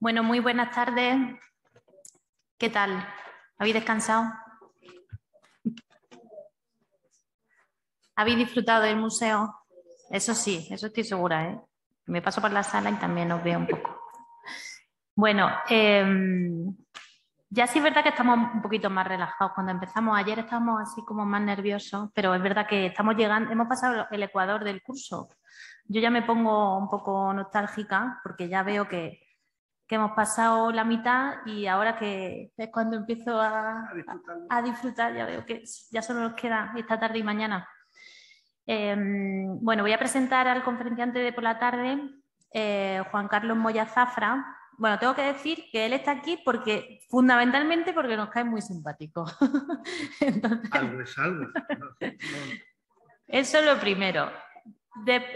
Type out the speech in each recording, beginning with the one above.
Bueno, muy buenas tardes. ¿Qué tal? ¿Habéis descansado? ¿Habéis disfrutado del museo? Eso sí, eso estoy segura. ¿eh? Me paso por la sala y también os veo un poco. Bueno, em, ya sí es verdad que estamos un poquito más relajados. Cuando empezamos ayer estábamos así como más nerviosos, pero es verdad que estamos llegando, hemos pasado el ecuador del curso. Yo ya me pongo un poco nostálgica porque ya veo que que hemos pasado la mitad y ahora que es cuando empiezo a, disfrutar. ya veo que ya solo nos queda esta tarde y mañana. Em, bueno, voy a presentar al conferenciante de por la tarde, eh, Juan Carlos Moya Zafra. Bueno, tengo que decir que él está aquí porque, fundamentalmente, porque nos cae muy simpático. Entonces... Algo es Eso es lo primero.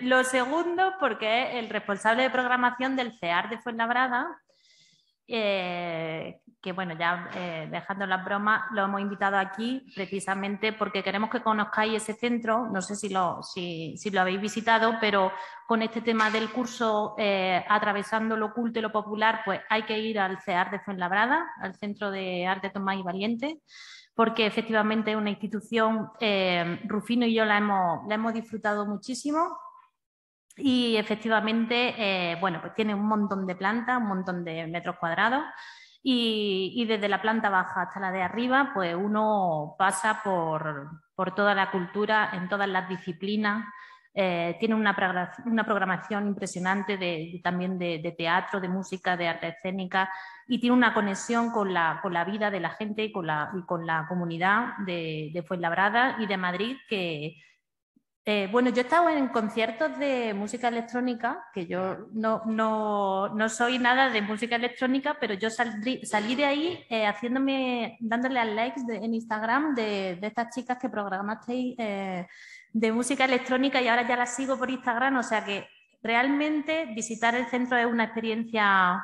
lo segundo, porque es el responsable de programación del CEAR de Fuenlabrada eh, que bueno, ya eh, dejando las bromas, lo hemos invitado aquí precisamente porque queremos que conozcáis ese centro, no sé si lo, si, lo habéis visitado, pero con este tema del curso eh, Atravesando lo oculto y lo popular, pues hay que ir al CEAR de Fuenlabrada, al Centro de Arte Tomás y Valiente, porque efectivamente es una institución, Rufino y yo la la hemos disfrutado muchísimo y efectivamente, eh, bueno, pues tiene un montón de plantas, un montón de metros cuadrados. Y, desde la planta baja hasta la de arriba, pues uno pasa por, toda la cultura, en todas las disciplinas. Eh, tiene una, programación impresionante de, también de, teatro, de música, de arte escénica y tiene una conexión con la, vida de la gente y con la, con la comunidad de, Fuenlabrada y de Madrid que, eh, bueno, yo he estado en conciertos de música electrónica, que yo no, soy nada de música electrónica, pero yo salí de ahí eh, haciéndome, dándole al likes en Instagram de, estas chicas que programasteis eh, de música electrónica y ahora ya las sigo por Instagram, o sea que realmente visitar el centro es una experiencia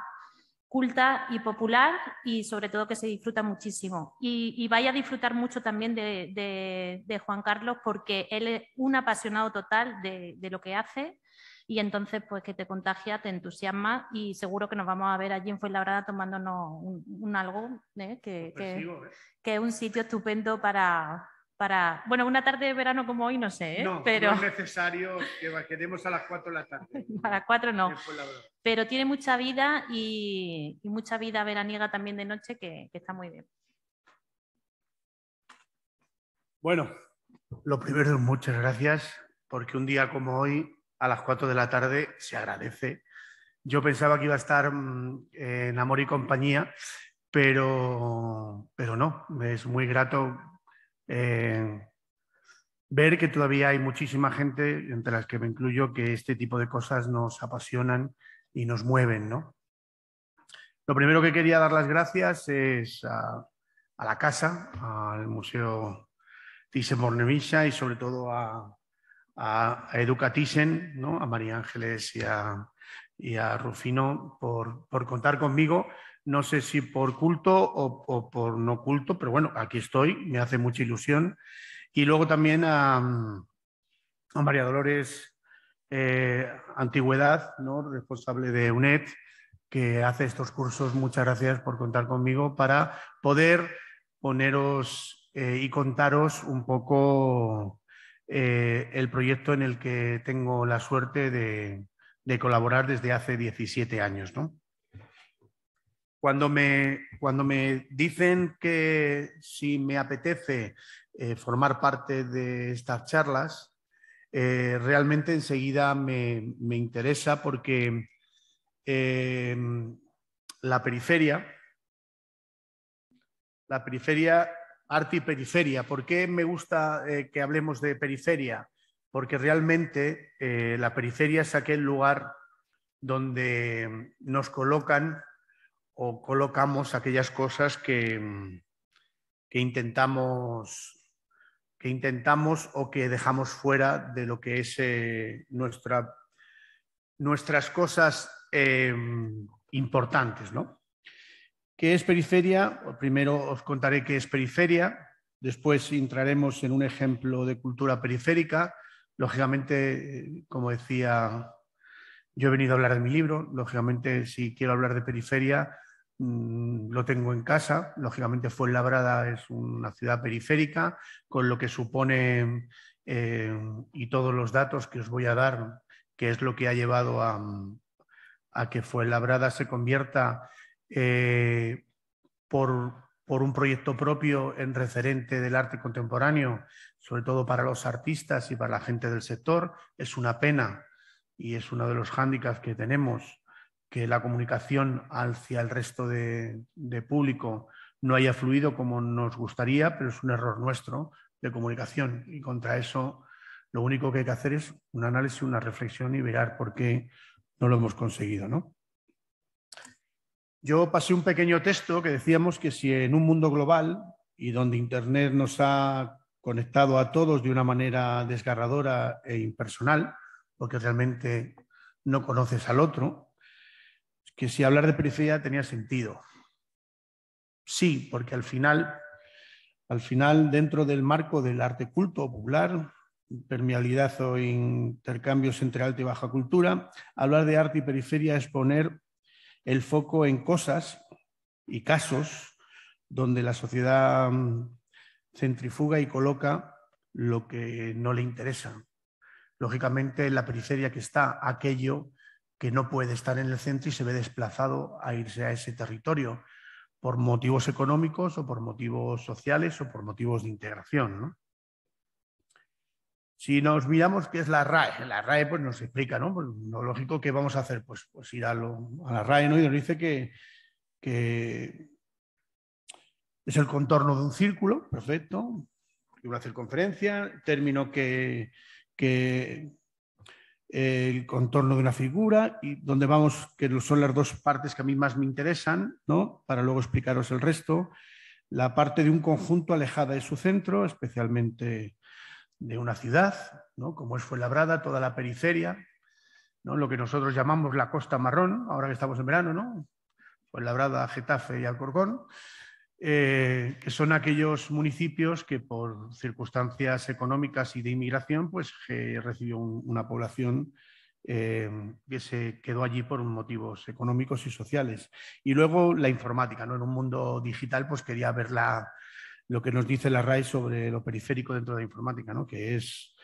culta y popular y sobre todo que se disfruta muchísimo. Y, vaya a disfrutar mucho también de, Juan Carlos porque él es un apasionado total de, lo que hace y entonces pues que te contagia, te entusiasma y seguro que nos vamos a ver allí en Fuenlabrada tomándonos un, un algo, ¿eh? ¿eh? que, es un sitio estupendo para, para, bueno, una tarde de verano como hoy no sé, ¿eh? no, pero... No es necesario que quedemos a las 4 de la tarde. a las 4 no, pero tiene mucha vida y, mucha vida veraniega también de noche que, está muy bien. Bueno, lo primero es muchas gracias porque un día como hoy a las 4 de la tarde se agradece. Yo pensaba que iba a estar mm, en Amor y Compañía, pero, pero no, es muy grato eh, ver que todavía hay muchísima gente, entre las que me incluyo, que este tipo de cosas nos apasionan y nos mueven. ¿no? Lo primero que quería dar las gracias es a, la casa, al Museo Thyssen-Bornemisza y sobre todo a, a, ¿no? a María Ángeles y a, Rufino por contar conmigo no sé si por culto o, por no culto, pero bueno, aquí estoy, me hace mucha ilusión. Y luego también a, María Dolores eh, Antigüedad, ¿no? responsable de UNED, que hace estos cursos. Muchas gracias por contar conmigo para poder poneros eh, y contaros un poco eh, el proyecto en el que tengo la suerte de, de colaborar desde hace 17 años. ¿no? Cuando me, cuando me dicen que si me apetece eh, formar parte de estas charlas, eh, realmente enseguida me, interesa porque em, la periferia, la periferia, arte y periferia. ¿Por qué me gusta eh, que hablemos de periferia? Porque realmente la periferia es aquel lugar donde nos colocan o colocamos aquellas cosas que, que, intentamos, que intentamos o que dejamos fuera de lo que es eh, nuestra, nuestras cosas em, importantes. ¿no? ¿Qué es periferia? Pues primero os contaré qué es periferia, después entraremos en un ejemplo de cultura periférica. Lógicamente, como decía, yo he venido a hablar de mi libro, lógicamente si quiero hablar de periferia, Mm, lo tengo en casa. Lógicamente, Fuenlabrada es una ciudad periférica, con lo que supone eh, y todos los datos que os voy a dar, que es lo que ha llevado a, a que Fuenlabrada se convierta eh, por, por un proyecto propio en referente del arte contemporáneo, sobre todo para los artistas y para la gente del sector. Es una pena y es uno de los hándicaps que tenemos que la comunicación hacia el resto de, público no haya fluido como nos gustaría, pero es un error nuestro de comunicación. Y contra eso lo único que hay que hacer es un análisis, una reflexión y ver por qué no lo hemos conseguido. Yo pasé un pequeño texto que decíamos que si en un mundo global y donde Internet nos ha conectado a todos de una manera desgarradora e impersonal, porque realmente no conoces al otro, que si hablar de periferia tenía sentido. Sí, porque al final, al final dentro del marco del arte culto popular, permeabilidad o intercambios entre alta y baja cultura, hablar de arte y periferia es poner el foco en cosas y casos donde la sociedad mm, centrifuga y coloca lo que no le interesa. Lógicamente, la periferia que está aquello que no puede estar en el centro y se ve desplazado a irse a ese territorio por motivos económicos o por motivos sociales o por motivos de integración. Si nos miramos qué es la RAE, la RAE pues nos explica, ¿no? Pues, lo lógico que vamos a hacer, pues, pues ir a, lo, la RAE ¿no? y nos dice que, es el contorno de un círculo, perfecto, una circunferencia, término que el contorno de una figura y donde vamos, que son las dos partes que a mí más me interesan, para luego explicaros el resto. La parte de un conjunto alejada de su centro, especialmente de una ciudad, ¿no? como es Fuenlabrada, toda la periferia, ¿no? lo que nosotros llamamos la Costa Marrón, ahora que estamos en verano, ¿no? Fuenlabrada, Getafe y Alcorcón. Eh, que son aquellos municipios que por circunstancias económicas y de inmigración, pues recibió una población eh, que se quedó allí por motivos económicos y sociales. Y luego la informática, ¿no? En un mundo digital, pues quería ver lo que nos dice la RAE sobre lo periférico dentro de la informática, ¿no? Que es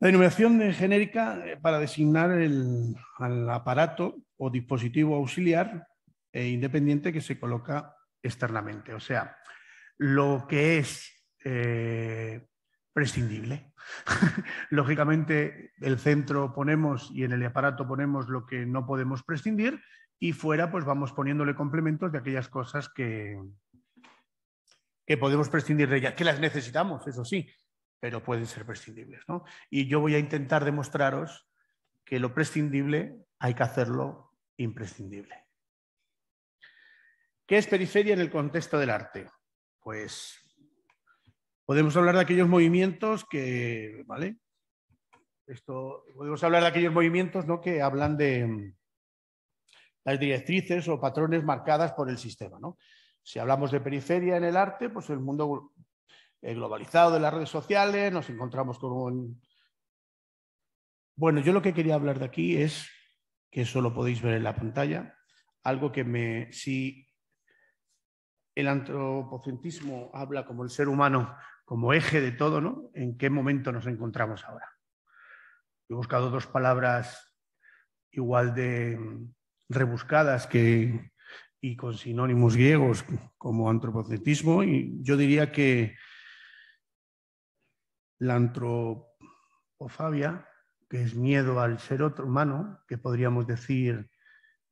la denominación genérica eh, para designar el, al aparato o dispositivo auxiliar e independiente que se coloca externamente, o sea, lo que es eh, prescindible. Lógicamente, el centro ponemos y en el aparato ponemos lo que no podemos prescindir y fuera pues vamos poniéndole complementos de aquellas cosas que, que podemos prescindir de ellas, que las necesitamos, eso sí, pero pueden ser prescindibles. ¿no? Y yo voy a intentar demostraros que lo prescindible hay que hacerlo imprescindible. ¿Qué es periferia en el contexto del arte? Pues podemos hablar de aquellos movimientos que, ¿vale? podemos hablar de aquellos movimientos que hablan de mm, las directrices o patrones marcadas por el sistema. ¿no? Si hablamos de periferia en el arte, pues el mundo eh, globalizado de las redes sociales, nos encontramos con Bueno, yo lo que quería hablar de aquí es, que eso lo podéis ver en la pantalla, algo que me... Si el antropocentrismo habla como el ser humano, como eje de todo, ¿no? ¿En qué momento nos encontramos ahora? He buscado dos palabras igual de mm, rebuscadas y con sinónimos griegos como antropocentrismo, y yo diría que la antropofobia, que es miedo al ser otro humano, que podríamos decir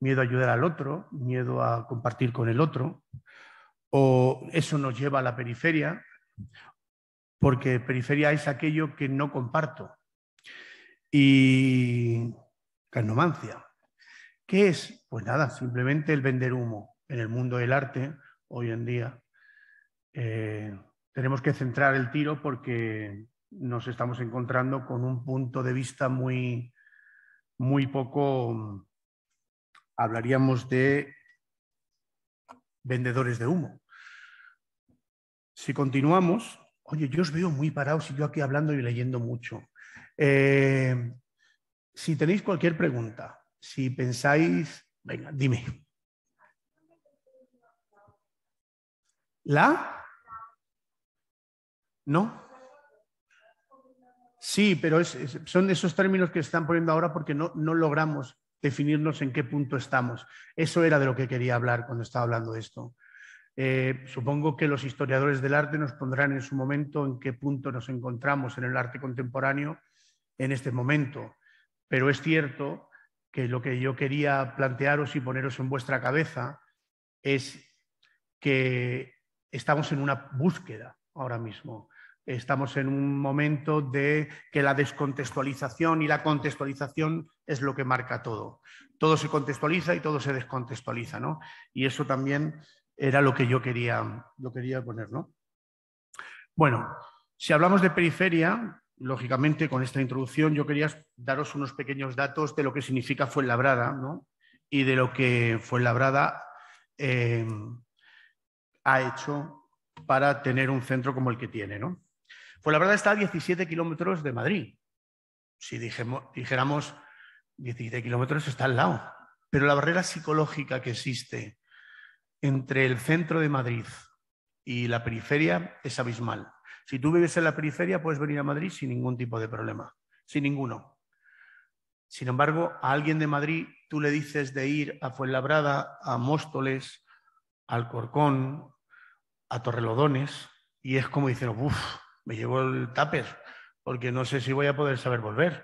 miedo a ayudar al otro, miedo a compartir con el otro, o eso nos lleva a la periferia, porque periferia es aquello que no comparto. Y carnomancia. ¿Qué es? Pues nada, simplemente el vender humo. En el mundo del arte, hoy en día, eh, tenemos que centrar el tiro porque nos estamos encontrando con un punto de vista muy, muy poco, hablaríamos de vendedores de humo. Si continuamos, oye, yo os veo muy parados y yo aquí hablando y leyendo mucho. Eh, si tenéis cualquier pregunta, si pensáis, venga, dime. ¿La? ¿No? Sí, pero son esos términos que están poniendo ahora porque no, no logramos definirnos en qué punto estamos. Eso era de lo que quería hablar cuando estaba hablando de esto. Eh, supongo que los historiadores del arte nos pondrán en su momento en qué punto nos encontramos en el arte contemporáneo en este momento, pero es cierto que lo que yo quería plantearos y poneros en vuestra cabeza es que estamos en una búsqueda ahora mismo. Estamos en un momento de que la descontextualización y la contextualización es lo que marca todo. Todo se contextualiza y todo se descontextualiza, ¿no? Y eso también era lo que yo quería, lo quería poner. ¿no? Bueno, si hablamos de periferia, lógicamente con esta introducción yo quería daros unos pequeños datos de lo que significa Fuenlabrada ¿no? y de lo que Fuenlabrada eh, ha hecho para tener un centro como el que tiene. ¿no? Fuenlabrada está a 17 kilómetros de Madrid. Si dijéramos 17 kilómetros está al lado, pero la barrera psicológica que existe entre el centro de Madrid y la periferia es abismal. Si tú vives en la periferia, puedes venir a Madrid sin ningún tipo de problema, sin ninguno. Sin embargo, a alguien de Madrid tú le dices de ir a Fuenlabrada, a Móstoles, al Corcón, a Torrelodones, y es como diciendo, uff, me llevo el tupper, porque no sé si voy a poder saber volver.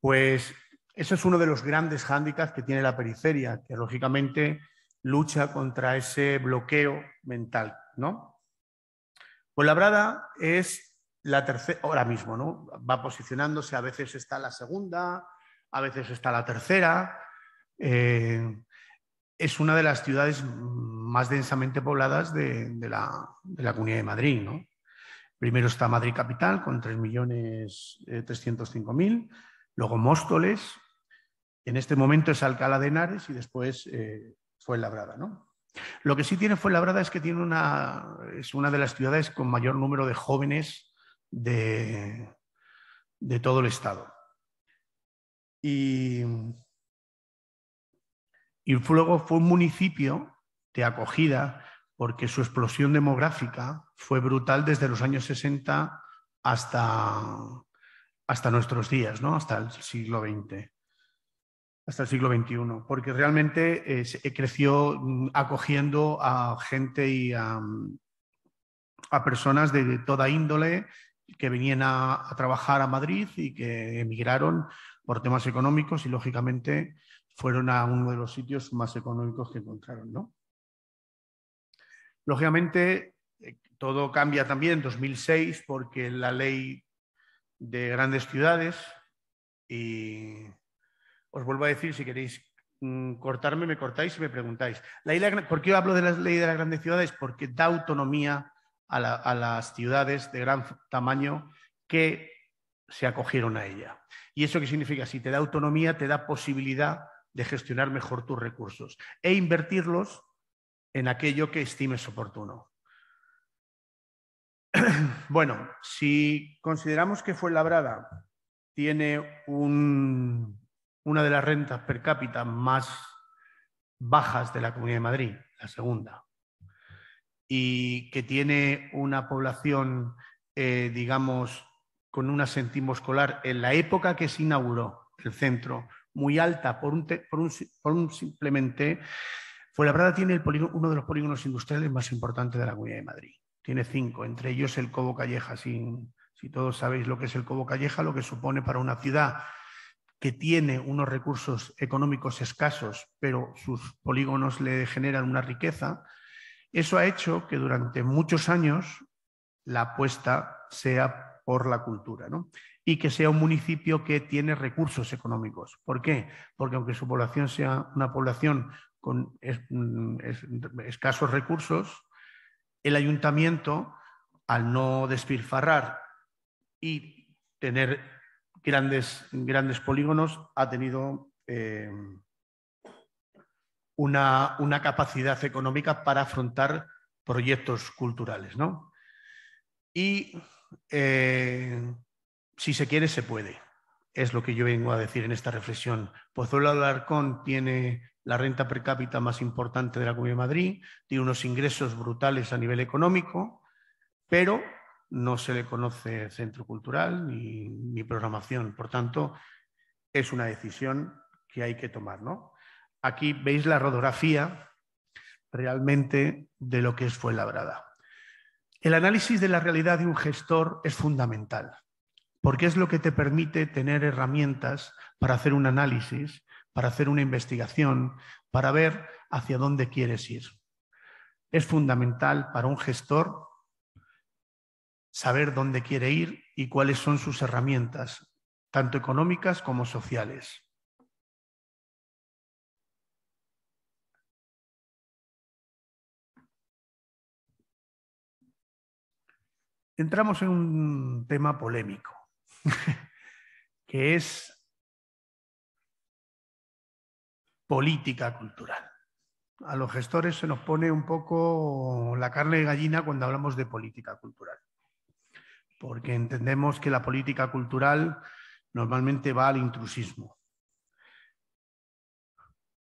Pues eso es uno de los grandes hándicaps que tiene la periferia, que lógicamente lucha contra ese bloqueo mental, ¿no? Pues brada es la tercera, ahora mismo, ¿no? Va posicionándose, a veces está la segunda, a veces está la tercera. Eh, es una de las ciudades más densamente pobladas de, la, Comunidad de Madrid, ¿no? Primero está Madrid Capital con 3.305.000, eh, luego Móstoles, en este momento es Alcalá de Henares y después eh, Fuenlabrada, ¿no? Lo que sí tiene Fue Labrada es que tiene una, es una de las ciudades con mayor número de jóvenes de, todo el estado. Y, y luego fue un municipio de acogida porque su explosión demográfica fue brutal desde los años 60 hasta, hasta nuestros días, ¿no? hasta el siglo XX hasta el siglo XXI, porque realmente eh, creció mm, acogiendo a gente y a, mm, personas de, toda índole que venían a, trabajar a Madrid y que emigraron por temas económicos y lógicamente fueron a uno de los sitios más económicos que encontraron. ¿no? Lógicamente, eh, todo cambia también en 2006 porque la ley de grandes ciudades y os vuelvo a decir, si queréis mm, cortarme, me cortáis y me preguntáis. La ¿Por qué hablo de la ley de las grandes ciudades? Porque da autonomía a, a las ciudades de gran tamaño que se acogieron a ella. ¿Y eso qué significa? Si te da autonomía, te da posibilidad de gestionar mejor tus recursos e invertirlos en aquello que estimes oportuno. Bueno, si consideramos que Fuenlabrada tiene un una de las rentas per cápita más bajas de la Comunidad de Madrid, la segunda, y que tiene una población, eh, digamos, con un asentismo escolar en la época que se inauguró el centro, muy alta por un, por un, por un simplemente, tiene uno de los polígonos industriales más importantes de la Comunidad de Madrid. Tiene cinco, entre ellos el Cobo Calleja, sin, si todos sabéis lo que es el Cobo Calleja, lo que supone para una ciudad que tiene unos recursos económicos escasos, pero sus polígonos le generan una riqueza, eso ha hecho que durante muchos años la apuesta sea por la cultura, Y que sea un municipio que tiene recursos económicos. ¿Por qué? Porque aunque su población sea una población con mm, escasos recursos, el ayuntamiento, al no despilfarrar y tener grandes, grandes polígonos, ha tenido eh, una, capacidad económica para afrontar proyectos culturales. ¿no? Y eh, si se quiere, se puede. Es lo que yo vengo a decir en esta reflexión. Pozuelo Alarcón tiene la renta per cápita más importante de la Comunidad de Madrid, tiene unos ingresos brutales a nivel económico, pero no se le conoce centro cultural ni, programación. Por tanto, es una decisión que hay que tomar. Aquí veis la rodografía realmente de lo que es Labrada. El análisis de la realidad de un gestor es fundamental, porque es lo que te permite tener herramientas para hacer un análisis, para hacer una investigación, para ver hacia dónde quieres ir. Es fundamental para un gestor saber dónde quiere ir y cuáles son sus herramientas, tanto económicas como sociales. Entramos en un tema polémico, que es política cultural. A los gestores se nos pone un poco la carne de gallina cuando hablamos de política cultural porque entendemos que la política cultural normalmente va al intrusismo.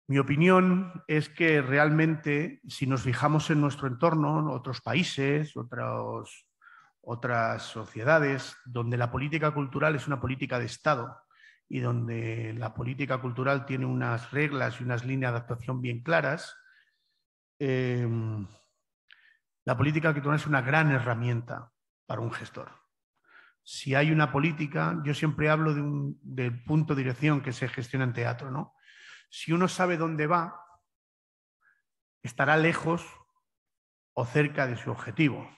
Mi opinión es que realmente, si nos fijamos en nuestro entorno, otros países, otras sociedades, donde la política cultural es una política de Estado y donde la política cultural tiene unas reglas y unas líneas de actuación bien claras, eh, la política cultural es una gran herramienta para un gestor si hay una política, yo siempre hablo del punto de dirección que se gestiona en teatro, ¿no? Si uno sabe dónde va, estará lejos o cerca de su objetivo.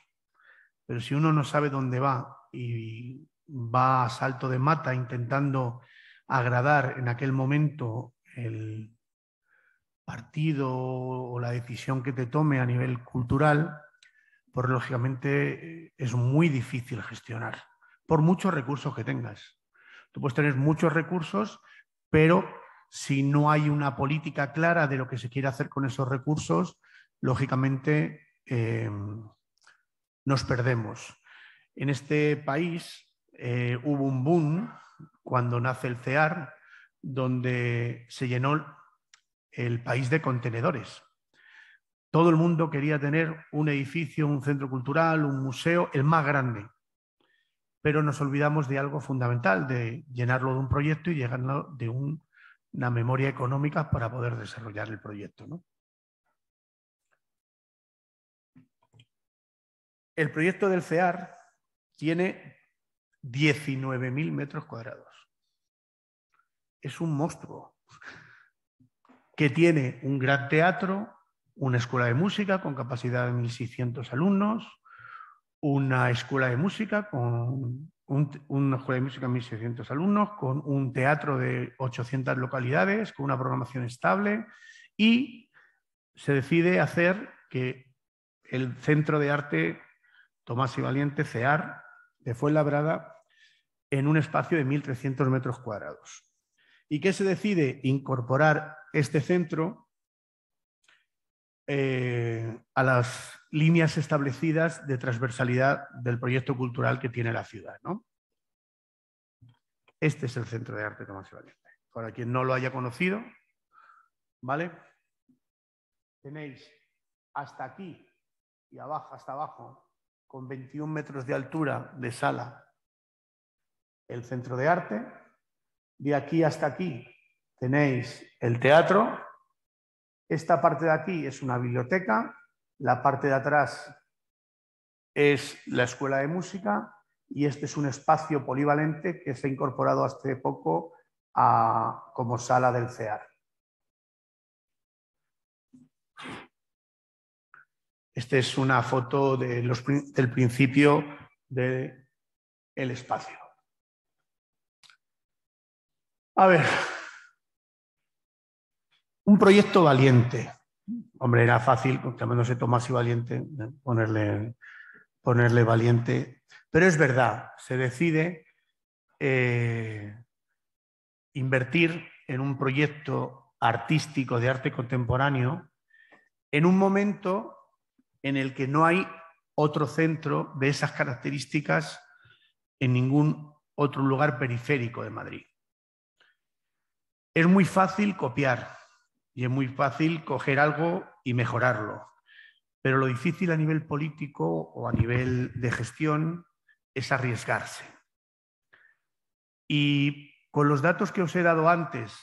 Pero si uno no sabe dónde va y va a salto de mata intentando agradar en aquel momento el partido o la decisión que te tome a nivel cultural, pues lógicamente eh, es muy difícil gestionar por muchos recursos que tengas. Tú puedes tener muchos recursos, pero si no hay una política clara de lo que se quiere hacer con esos recursos, lógicamente eh, nos perdemos. En este país eh, hubo un boom cuando nace el CEAR, donde se llenó el país de contenedores. Todo el mundo quería tener un edificio, un centro cultural, un museo, el más grande pero nos olvidamos de algo fundamental, de llenarlo de un proyecto y llenarlo de una memoria económica para poder desarrollar el proyecto. El proyecto del CEAR tiene 19.000 metros cuadrados. Es un monstruo que tiene un gran teatro, una escuela de música con capacidad de 1.600 alumnos, una escuela de música con una escuela de música 1.600 alumnos, con un teatro de 800 localidades, con una programación estable y se decide hacer que el Centro de Arte Tomás y Valiente, CEAR, de Fuenlabrada, en un espacio de 1.300 metros cuadrados. ¿Y qué se decide? Incorporar este centro eh, a las líneas establecidas de transversalidad del proyecto cultural que tiene la ciudad. ¿no? Este es el Centro de Arte Tomás y Para quien no lo haya conocido, ¿vale? Tenéis hasta aquí y abajo, hasta abajo, con 21 metros de altura de sala, el Centro de Arte. De aquí hasta aquí tenéis el teatro, esta parte de aquí es una biblioteca, la parte de atrás es la escuela de música y este es un espacio polivalente que se ha incorporado hace poco como sala del CEAR. Esta es una foto del principio del espacio. A ver, un proyecto valiente. Hombre, era fácil, menos Tomás y Valiente, eh, ponerle, valiente. Pero es verdad, se decide eh, invertir en un proyecto artístico de arte contemporáneo en un momento en el que no hay otro centro de esas características en ningún otro lugar periférico de Madrid. Es muy fácil copiar, y es muy fácil coger algo y mejorarlo. Pero lo difícil a nivel político o a nivel de gestión es arriesgarse. Y con los datos que os he dado antes,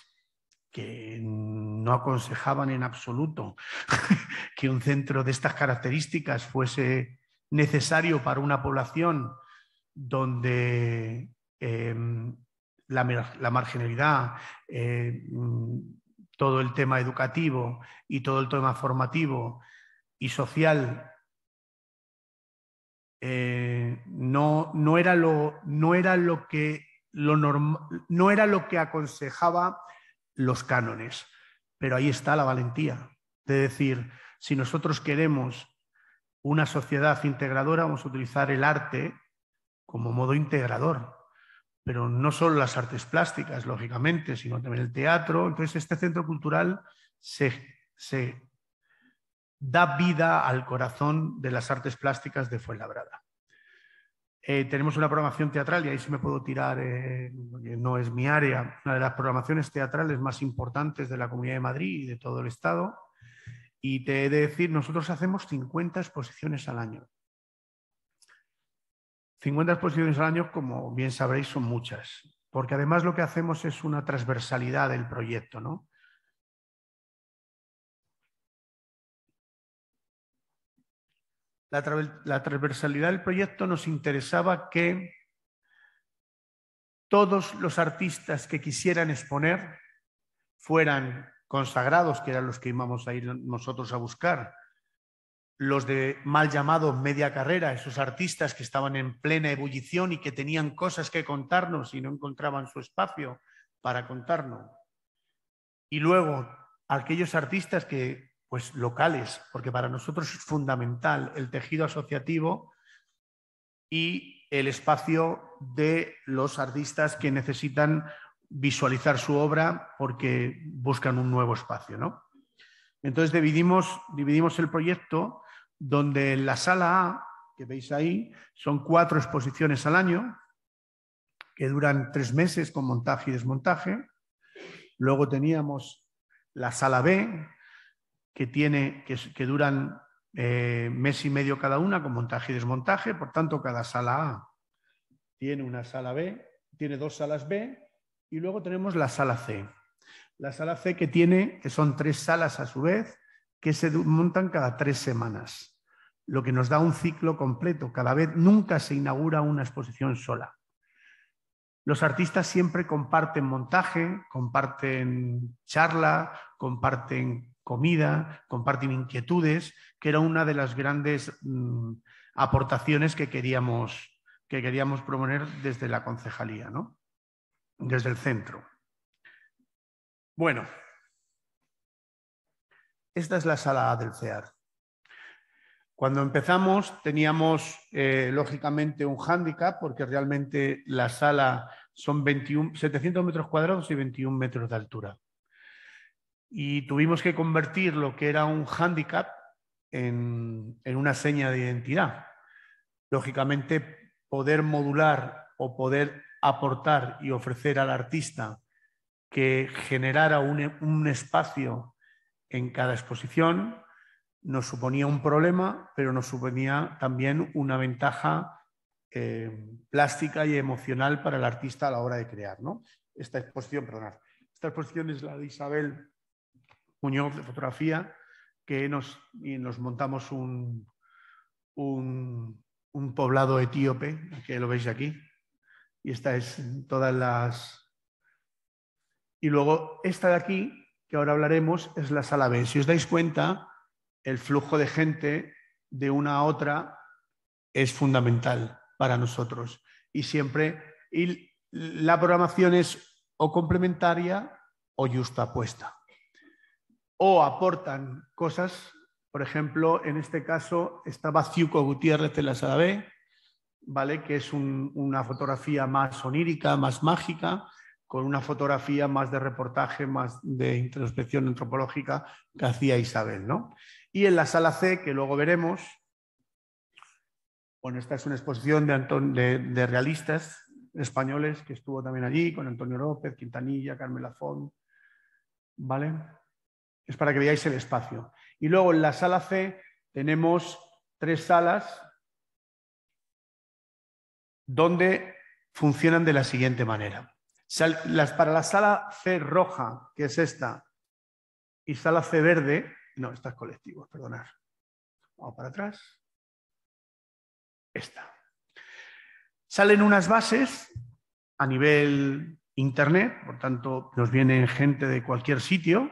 que no aconsejaban en absoluto que un centro de estas características fuese necesario para una población donde eh, la, marginalidad, eh, todo el tema educativo y todo el tema formativo y social eh, no, no, era lo, no, era lo, que lo no era lo que aconsejaba los cánones. Pero ahí está la valentía de decir, si nosotros queremos una sociedad integradora, vamos a utilizar el arte como modo integrador, pero no solo las artes plásticas, lógicamente, sino también el teatro. Entonces, este centro cultural se, da vida al corazón de las artes plásticas de Fuenlabrada. Eh, tenemos una programación teatral, y ahí sí me puedo tirar, eh, no es mi área, una de las programaciones teatrales más importantes de la Comunidad de Madrid y de todo el Estado. Y te he de decir, nosotros hacemos 50 exposiciones al año. 50 exposiciones al año, como bien sabréis, son muchas, porque además lo que hacemos es una transversalidad del proyecto, ¿no? La, la transversalidad del proyecto nos interesaba que todos los artistas que quisieran exponer fueran consagrados, que eran los que íbamos a ir nosotros a buscar, los de mal llamado, media carrera, esos artistas que estaban en plena ebullición y que tenían cosas que contarnos y no encontraban su espacio para contarnos. Y luego aquellos artistas que, pues locales, porque para nosotros es fundamental el tejido asociativo y el espacio de los artistas que necesitan visualizar su obra porque buscan un nuevo espacio, ¿no? Entonces dividimos el proyecto donde la sala A, que veis ahí, son cuatro exposiciones al año, que duran tres meses con montaje y desmontaje. Luego teníamos la sala B, que, tiene, que, duran eh, mes y medio cada una con montaje y desmontaje. Por tanto, cada sala A tiene una sala B, tiene dos salas B y luego tenemos la sala C. La sala C que tiene, que son tres salas a su vez, que se montan cada tres semanas lo que nos da un ciclo completo. Cada vez nunca se inaugura una exposición sola. Los artistas siempre comparten montaje, comparten charla, comparten comida, comparten inquietudes, que era una de las grandes mm, aportaciones que queríamos, que queríamos proponer desde la concejalía, ¿no? desde el centro. Bueno, esta es la sala A del CEAR. Cuando empezamos teníamos, eh, lógicamente, un hándicap porque realmente la sala son 21, 700 metros cuadrados y 21 metros de altura. Y tuvimos que convertir lo que era un hándicap en, una seña de identidad. Lógicamente, poder modular o poder aportar y ofrecer al artista que generara un, un espacio en cada exposición nos suponía un problema, pero nos suponía también una ventaja eh, plástica y emocional para el artista a la hora de crear. Esta exposición, perdonad, esta exposición es la de Isabel Muñoz de fotografía, que nos, nos montamos un, un, un poblado etíope, que lo veis aquí, y esta es todas las... Y luego esta de aquí, que ahora hablaremos, es la sala B. Si os dais cuenta, el flujo de gente de una a otra es fundamental para nosotros. Y siempre y la programación es o complementaria o justa apuesta. O aportan cosas, por ejemplo, en este caso estaba Ciuco Gutiérrez de la Sarabe ¿vale? que es una fotografía más onírica, más mágica, con una fotografía más de reportaje, más de introspección antropológica que hacía Isabel. ¿no? Y en la sala C, que luego veremos, bueno, esta es una exposición de, realistas españoles que estuvo también allí, con Antonio López, Quintanilla, Carmela Font, ¿vale? Es para que veáis el espacio. Y luego en la sala C tenemos tres salas donde funcionan de la siguiente manera. Para la sala C roja, que es esta, y sala C verde, no, estas colectivos, perdonad. Vamos para atrás. Esta. Salen unas bases a nivel internet, por tanto, nos viene gente de cualquier sitio,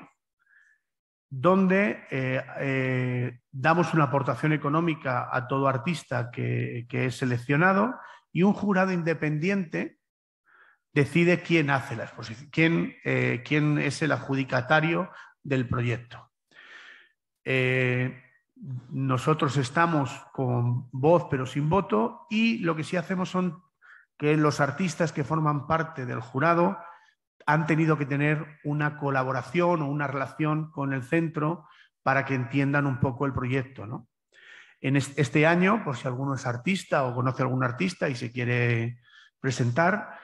donde eh, eh, damos una aportación económica a todo artista que, es seleccionado y un jurado independiente decide quién hace la exposición, eh, quién es el adjudicatario del proyecto. Eh, nosotros estamos con voz pero sin voto y lo que sí hacemos son que los artistas que forman parte del jurado han tenido que tener una colaboración o una relación con el centro para que entiendan un poco el proyecto. En este año, por si alguno es artista o conoce algún artista y se quiere presentar,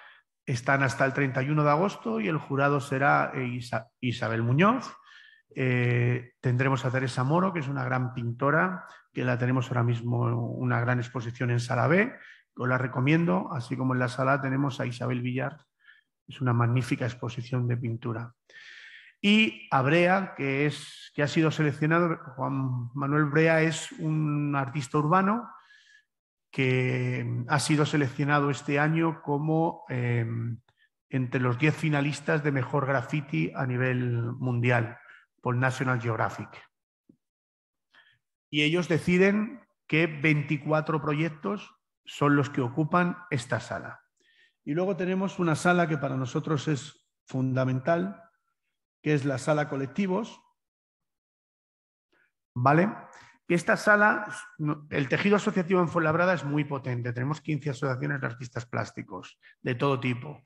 están hasta el 31 de agosto y el jurado será Isabel Muñoz, eh, tendremos a Teresa Moro, que es una gran pintora, que la tenemos ahora mismo una gran exposición en Sala B, que os la recomiendo, así como en la sala tenemos a Isabel Villar, es una magnífica exposición de pintura. Y a Brea, que, es, que ha sido seleccionado, Juan Manuel Brea es un artista urbano que ha sido seleccionado este año como eh, entre los 10 finalistas de mejor graffiti a nivel mundial por National Geographic. Y ellos deciden que 24 proyectos son los que ocupan esta sala. Y luego tenemos una sala que para nosotros es fundamental, que es la sala colectivos, ¿vale? Y esta sala, el tejido asociativo en Fuenlabrada es muy potente. Tenemos 15 asociaciones de artistas plásticos de todo tipo,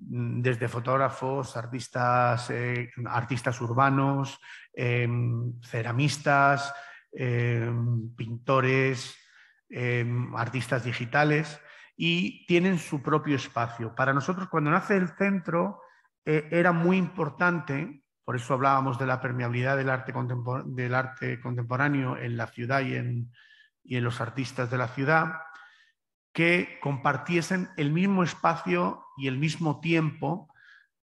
mm, desde fotógrafos, artistas, eh, artistas urbanos, em, ceramistas, em, pintores, em, artistas digitales y tienen su propio espacio. Para nosotros, cuando nace el centro, eh, era muy importante por eso hablábamos de la permeabilidad del arte, contemporáneo en la ciudad y en, los artistas de la ciudad, que compartiesen el mismo espacio y el mismo tiempo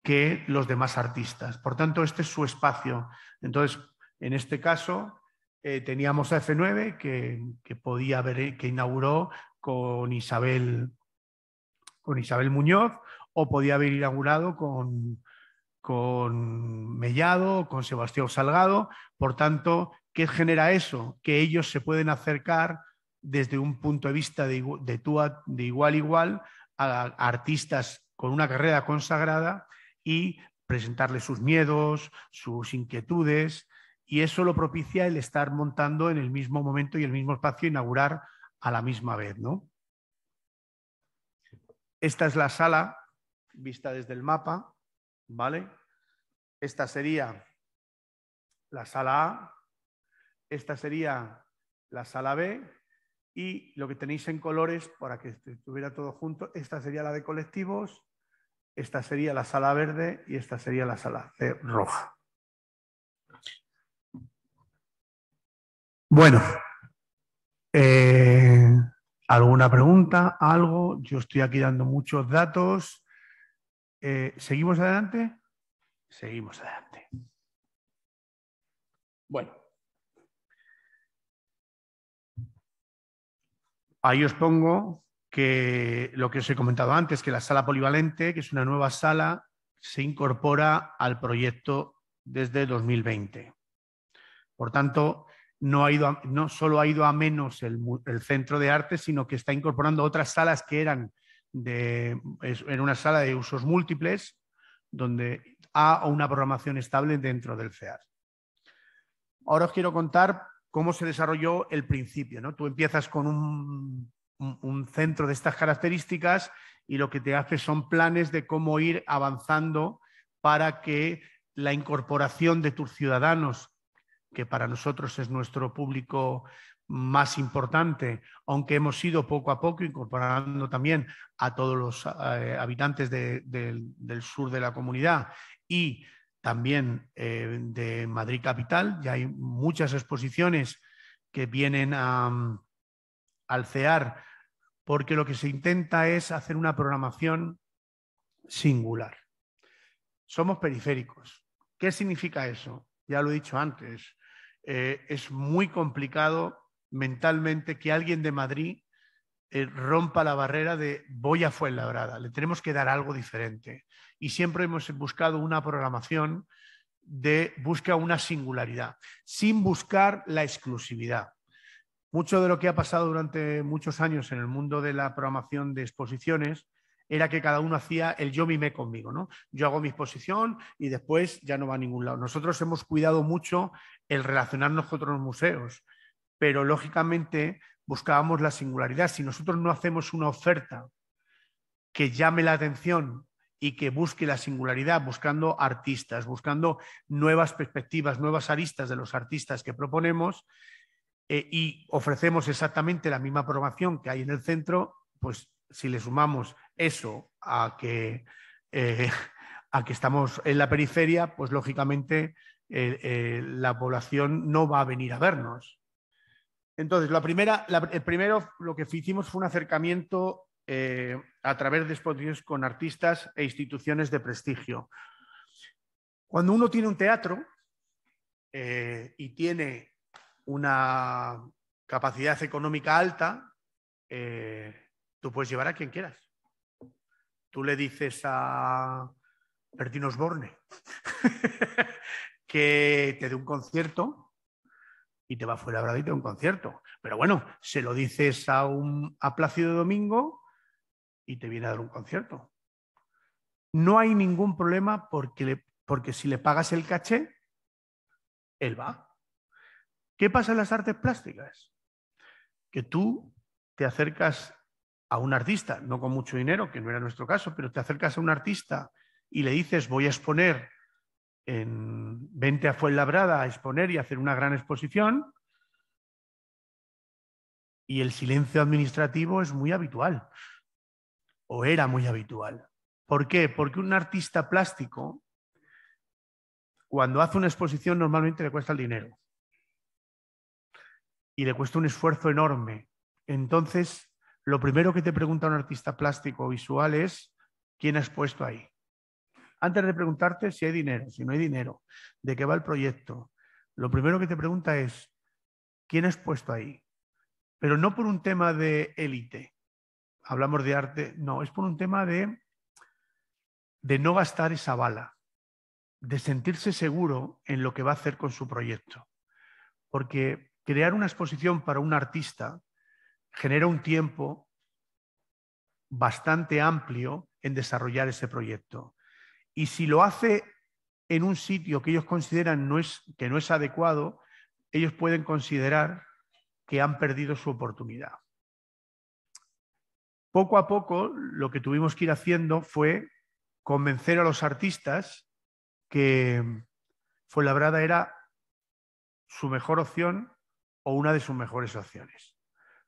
que los demás artistas. Por tanto, este es su espacio. Entonces, en este caso, eh, teníamos a F9 que, que, podía haber, eh, que inauguró con Isabel, con Isabel Muñoz o podía haber inaugurado con, con Mellado, con Sebastián Salgado. Por tanto, ¿qué genera eso? Que ellos se pueden acercar desde un punto de vista de, igual a igual a, artistas con una carrera consagrada y presentarles sus miedos, sus inquietudes, y eso lo propicia el estar montando en el mismo momento y el mismo espacio, inaugurar a la misma vez. ¿no? Esta es la sala vista desde el mapa. ¿Vale? Esta sería la sala A, esta sería la sala B y lo que tenéis en colores para que estuviera todo junto, esta sería la de colectivos, esta sería la sala verde y esta sería la sala C roja. Bueno, eh, ¿alguna pregunta? ¿Algo? Yo estoy aquí dando muchos datos. Eh, ¿Seguimos adelante? Seguimos adelante. Bueno. Ahí os pongo que lo que os he comentado antes, que la sala polivalente, que es una nueva sala, se incorpora al proyecto desde 2020. Por tanto, no, ha no solo ha ido a menos el centro de arte, sino que está incorporando otras salas que eran de, en una sala de usos múltiples donde ha una programación estable dentro del CEAR. Ahora os quiero contar cómo se desarrolló el principio. ¿no? Tú empiezas con un, un centro de estas características y lo que te hace son planes de cómo ir avanzando para que la incorporación de tus ciudadanos, que para nosotros es nuestro público más importante, aunque hemos ido poco a poco incorporando también a todos los eh, habitantes del sur de la comunidad y también eh, de Madrid Capital. Ya hay muchas exposiciones que vienen a, mm, al CEAR porque lo que se intenta es hacer una programación singular. Somos periféricos. ¿Qué significa eso? Ya lo he dicho antes. Eh, es muy complicado mentalmente que alguien de Madrid eh, rompa la barrera de voy a Fuenlabrada, le tenemos que dar algo diferente. Y siempre hemos buscado una programación de busca una singularidad, sin buscar la exclusividad. Mucho de lo que ha pasado durante muchos años en el mundo de la programación de exposiciones era que cada uno hacía el yo mime conmigo, ¿no? Yo hago mi exposición y después ya no va a ningún lado. Nosotros hemos cuidado mucho el relacionarnos con otros museos pero lógicamente buscábamos la singularidad. Si nosotros no hacemos una oferta que llame la atención y que busque la singularidad, buscando artistas, buscando nuevas perspectivas, nuevas aristas de los artistas que proponemos, eh, y ofrecemos exactamente la misma programación que hay en el centro, pues si le sumamos eso a que, eh, a que estamos en la periferia, pues lógicamente eh, la población no va a venir a vernos. Entonces, la el primero lo que hicimos fue un acercamiento eh, a través de exposiciones con artistas e instituciones de prestigio. Cuando uno tiene un teatro eh, y tiene una capacidad económica alta, eh, tú puedes llevar a quien quieras. Tú le dices a Bertino Osborne que te dé un concierto y te va fuera bravito a un concierto. Pero bueno, se lo dices a, un, a Plácido Domingo y te viene a dar un concierto. No hay ningún problema porque, le, porque si le pagas el caché, él va. ¿Qué pasa en las artes plásticas? Que tú te acercas a un artista, no con mucho dinero, que no era nuestro caso, pero te acercas a un artista y le dices, voy a exponer en, vente a labrada a exponer y hacer una gran exposición. Y el silencio administrativo es muy habitual, o era muy habitual. ¿Por qué? Porque un artista plástico, cuando hace una exposición, normalmente le cuesta el dinero. Y le cuesta un esfuerzo enorme. Entonces, lo primero que te pregunta un artista plástico o visual es, ¿quién has puesto ahí? Antes de preguntarte si hay dinero, si no hay dinero, de qué va el proyecto, lo primero que te pregunta es, ¿quién es puesto ahí? Pero no por un tema de élite, hablamos de arte, no, es por un tema de, de no gastar esa bala, de sentirse seguro en lo que va a hacer con su proyecto. Porque crear una exposición para un artista genera un tiempo bastante amplio en desarrollar ese proyecto. Y si lo hace en un sitio que ellos consideran que no es adecuado, ellos pueden considerar que han perdido su oportunidad. Poco a poco lo que tuvimos que ir haciendo fue convencer a los artistas que Fuenlabrada era su mejor opción o una de sus mejores opciones.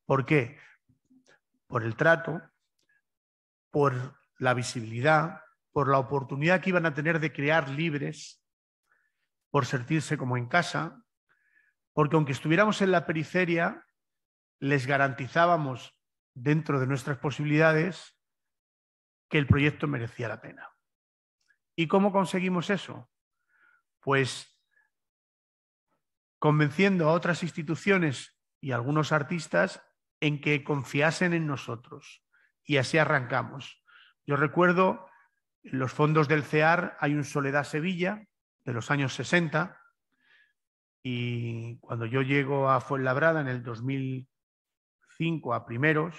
¿Por qué? Por el trato, por la visibilidad, por la oportunidad que iban a tener de crear libres, por sentirse como en casa, porque aunque estuviéramos en la periferia, les garantizábamos dentro de nuestras posibilidades que el proyecto merecía la pena. ¿Y cómo conseguimos eso? Pues convenciendo a otras instituciones y algunos artistas en que confiasen en nosotros. Y así arrancamos. Yo recuerdo en los fondos del CEAR hay un Soledad Sevilla de los años 60 y cuando yo llego a Fuenlabrada en el 2005 a primeros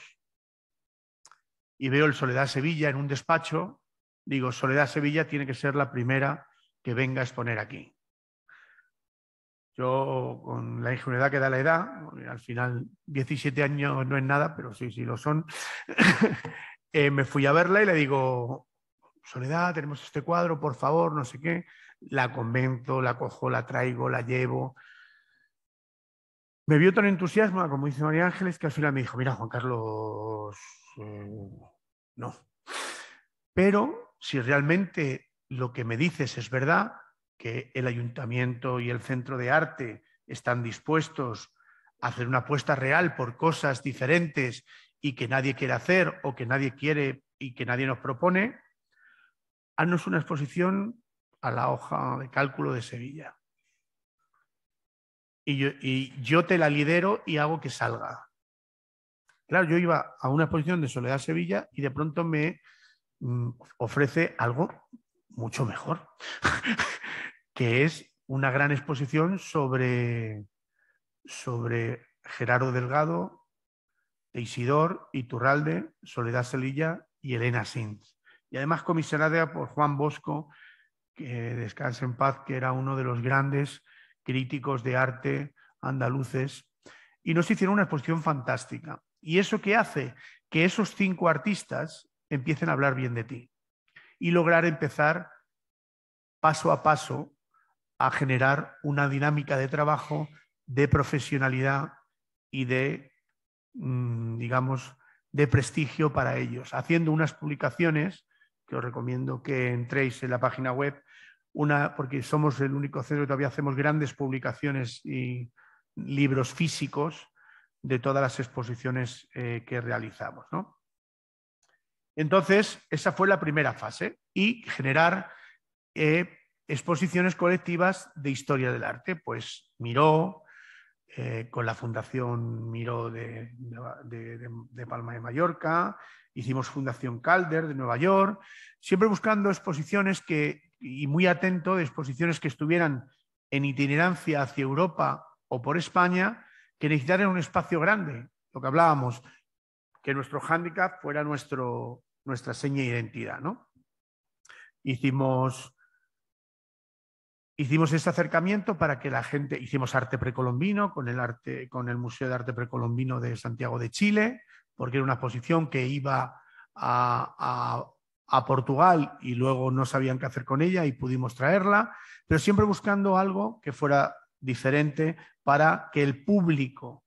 y veo el Soledad Sevilla en un despacho, digo, Soledad Sevilla tiene que ser la primera que venga a exponer aquí. Yo, con la ingenuidad que da la edad, al final 17 años no es nada, pero sí, sí lo son, eh, me fui a verla y le digo, Soledad, tenemos este cuadro, por favor, no sé qué. La convento, la cojo, la traigo, la llevo. Me vio tan entusiasmo, como dice María Ángeles, que al final me dijo, mira, Juan Carlos, eh, no. Pero si realmente lo que me dices es verdad, que el ayuntamiento y el centro de arte están dispuestos a hacer una apuesta real por cosas diferentes y que nadie quiere hacer o que nadie quiere y que nadie nos propone, haznos una exposición a la hoja de cálculo de Sevilla. Y yo, te la lidero y hago que salga. Claro, yo iba a una exposición de Soledad Sevilla y de pronto me mm, ofrece algo mucho mejor, que es una gran exposición sobre, sobre Gerardo Delgado, Isidor, Iturralde, Soledad Sevilla y Elena Sintz y además comisionada por Juan Bosco, que descanse en paz, que era uno de los grandes críticos de arte andaluces, y nos hicieron una exposición fantástica. ¿Y eso qué hace? Que esos cinco artistas empiecen a hablar bien de ti y lograr empezar paso a paso a generar una dinámica de trabajo, de profesionalidad y de, mm, digamos, de prestigio para ellos, haciendo unas publicaciones os recomiendo que entréis en la página web, una, porque somos el único centro que todavía hacemos grandes publicaciones y libros físicos de todas las exposiciones eh, que realizamos. Entonces, esa fue la primera fase y generar eh, exposiciones colectivas de historia del arte. Pues Miró, eh, con la Fundación Miró de, Palma de Mallorca, Hicimos Fundación Calder de Nueva York, siempre buscando exposiciones que, y muy atento de exposiciones que estuvieran en itinerancia hacia Europa o por España, que necesitaran un espacio grande, lo que hablábamos, que nuestro handicap fuera nuestro, nuestra seña de identidad. ¿no? Hicimos, hicimos este acercamiento para que la gente, hicimos arte precolombino con el, arte, con el Museo de Arte Precolombino de Santiago de Chile, porque era una exposición que iba a, Portugal y luego no sabían qué hacer con ella y pudimos traerla, pero siempre buscando algo que fuera diferente para que el público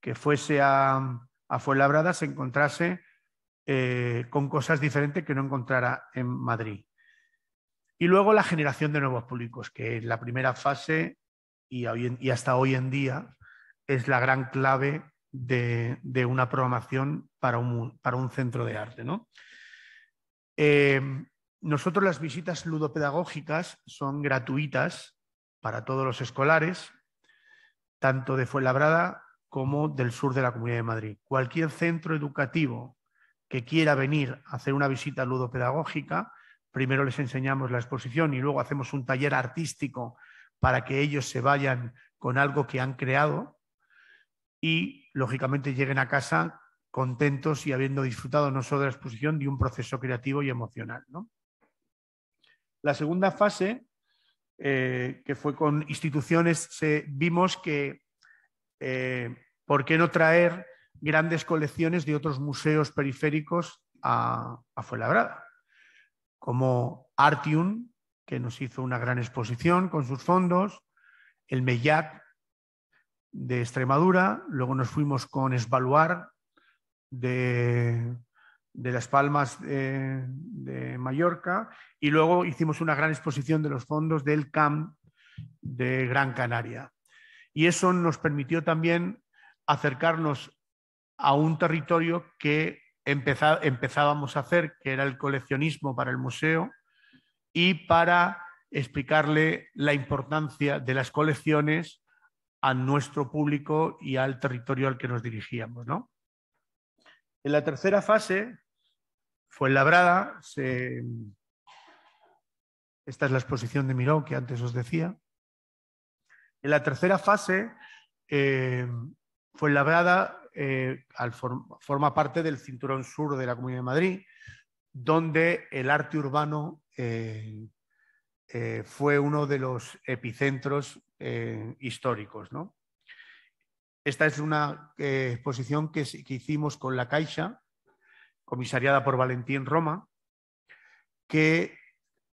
que fuese a, a Fuenlabrada se encontrase eh, con cosas diferentes que no encontrara en Madrid. Y luego la generación de nuevos públicos, que es la primera fase y, y hasta hoy en día es la gran clave de, una programación para un, para un, centro de arte. Eh, nosotros las visitas ludopedagógicas son gratuitas para todos los escolares, tanto de Fuenlabrada como del sur de la Comunidad de Madrid. Cualquier centro educativo que quiera venir a hacer una visita ludopedagógica, primero les enseñamos la exposición y luego hacemos un taller artístico para que ellos se vayan con algo que han creado y lógicamente lleguen a casa contentos y habiendo disfrutado no solo de la exposición, de un proceso creativo y emocional. La segunda fase, eh, que fue con instituciones, vimos que, eh, ¿por qué no traer grandes colecciones de otros museos periféricos a, a Fuenlabrada? Como Artium, que nos hizo una gran exposición con sus fondos, el MEYAC, de Extremadura, luego nos fuimos con Esvaluar de, de Las Palmas de, Mallorca y luego hicimos una gran exposición de los fondos del CAM de Gran Canaria. Y eso nos permitió también acercarnos a un territorio que empezábamos a hacer, que era el coleccionismo para el museo y para explicarle la importancia de las colecciones a nuestro público y al territorio al que nos dirigíamos. ¿no? En la tercera fase fue labrada, esta es la exposición de Miró que antes os decía. En la tercera fase eh, fue labrada, eh, forma parte del cinturón sur de la Comunidad de Madrid, donde el arte urbano eh, eh, fue uno de los epicentros eh, históricos. ¿no? Esta es una eh, exposición que, que, hicimos con la Caixa, comisariada por Valentín Roma, que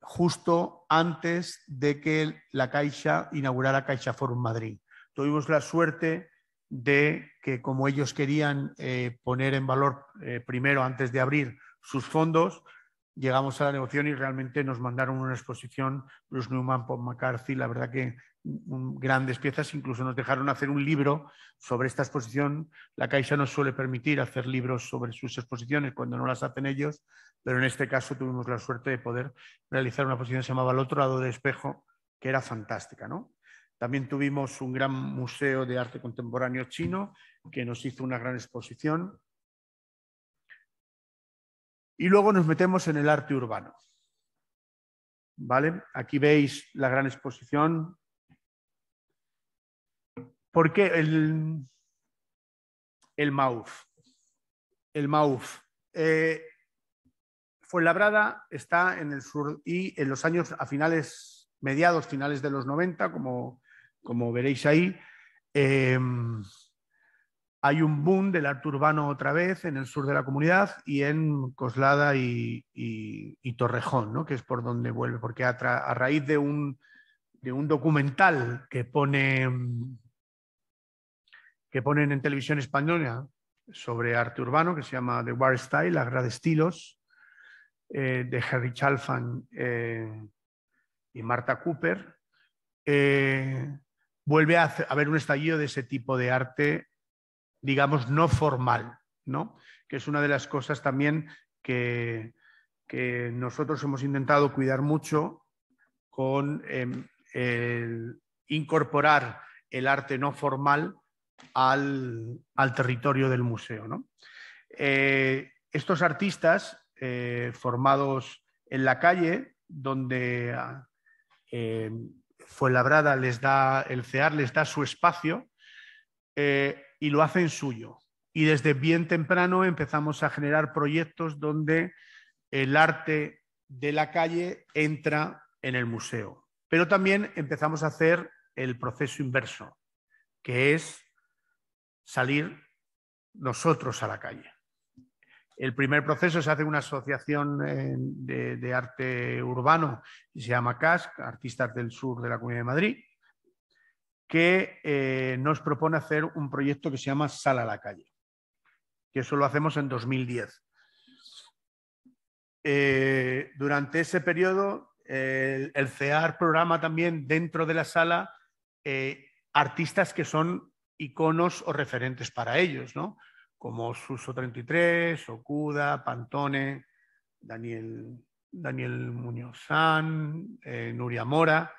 justo antes de que la Caixa inaugurara Caixa Forum Madrid. Tuvimos la suerte de que, como ellos querían poner en valor primero, antes de abrir, sus fondos, llegamos a la negociación y realmente nos mandaron una exposición, Bruce Newman, Paul McCarthy, la verdad que grandes piezas, incluso nos dejaron hacer un libro sobre esta exposición. La Caixa nos suele permitir hacer libros sobre sus exposiciones cuando no las hacen ellos, pero en este caso tuvimos la suerte de poder realizar una exposición que se llamaba El otro lado del espejo, que era fantástica. ¿no? También tuvimos un gran museo de arte contemporáneo chino que nos hizo una gran exposición y luego nos metemos en el arte urbano. ¿Vale? Aquí veis la gran exposición. ¿Por qué el, el MAUF? El MAUF. Eh, fue labrada, está en el sur y en los años a finales, mediados, finales de los 90, como, como veréis ahí, eh, hay un boom del arte urbano otra vez en el sur de la comunidad y en Coslada y, Torrejón, que es por donde vuelve, porque a, raíz de un, documental que, que ponen en televisión española sobre arte urbano, que se llama The War Style, la de estilos, eh, de Henry Chalfan eh, y Marta Cooper, eh, vuelve a haber un estallido de ese tipo de arte digamos, no formal, ¿no? que es una de las cosas también que, nosotros hemos intentado cuidar mucho con em, incorporar el arte no formal al, territorio del museo. ¿no? Eh, estos artistas eh, formados en la calle, donde eh, labrada les da, el CEAR les da su espacio, y lo hacen suyo. Y desde bien temprano empezamos a generar proyectos donde el arte de la calle entra en el museo. Pero también empezamos a hacer el proceso inverso, que es salir nosotros a la calle. El primer proceso se hace en una asociación eh, de, arte urbano que se llama CASC, Artistas del Sur de la Comunidad de Madrid, que eh, nos propone hacer un proyecto que se llama Sala a la Calle, que eso lo hacemos en 2010. Eh, durante ese periodo, el, CEAR programa también dentro de la sala eh, artistas que son iconos o referentes para ellos, como Suso 33, Okuda, Pantone, Daniel, Daniel Muñoz Nuria Mora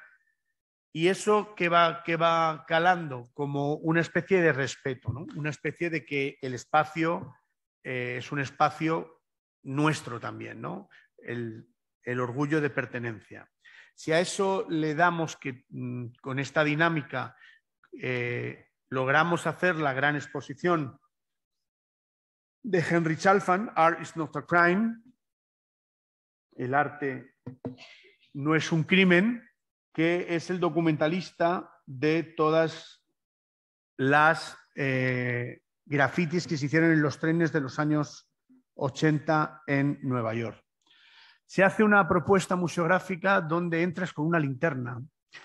y eso que va, calando como una especie de respeto, una especie de que el espacio eh, es un espacio nuestro también, ¿no? El, orgullo de pertenencia. Si a eso le damos que mm, con esta dinámica eh, logramos hacer la gran exposición de Henry Chalfant, Art is not a crime, el arte no es un crimen, que es el documentalista de todas las eh, grafitis que se hicieron en los trenes de los años 80 en Nueva York. Se hace una propuesta museográfica donde entras con una linterna.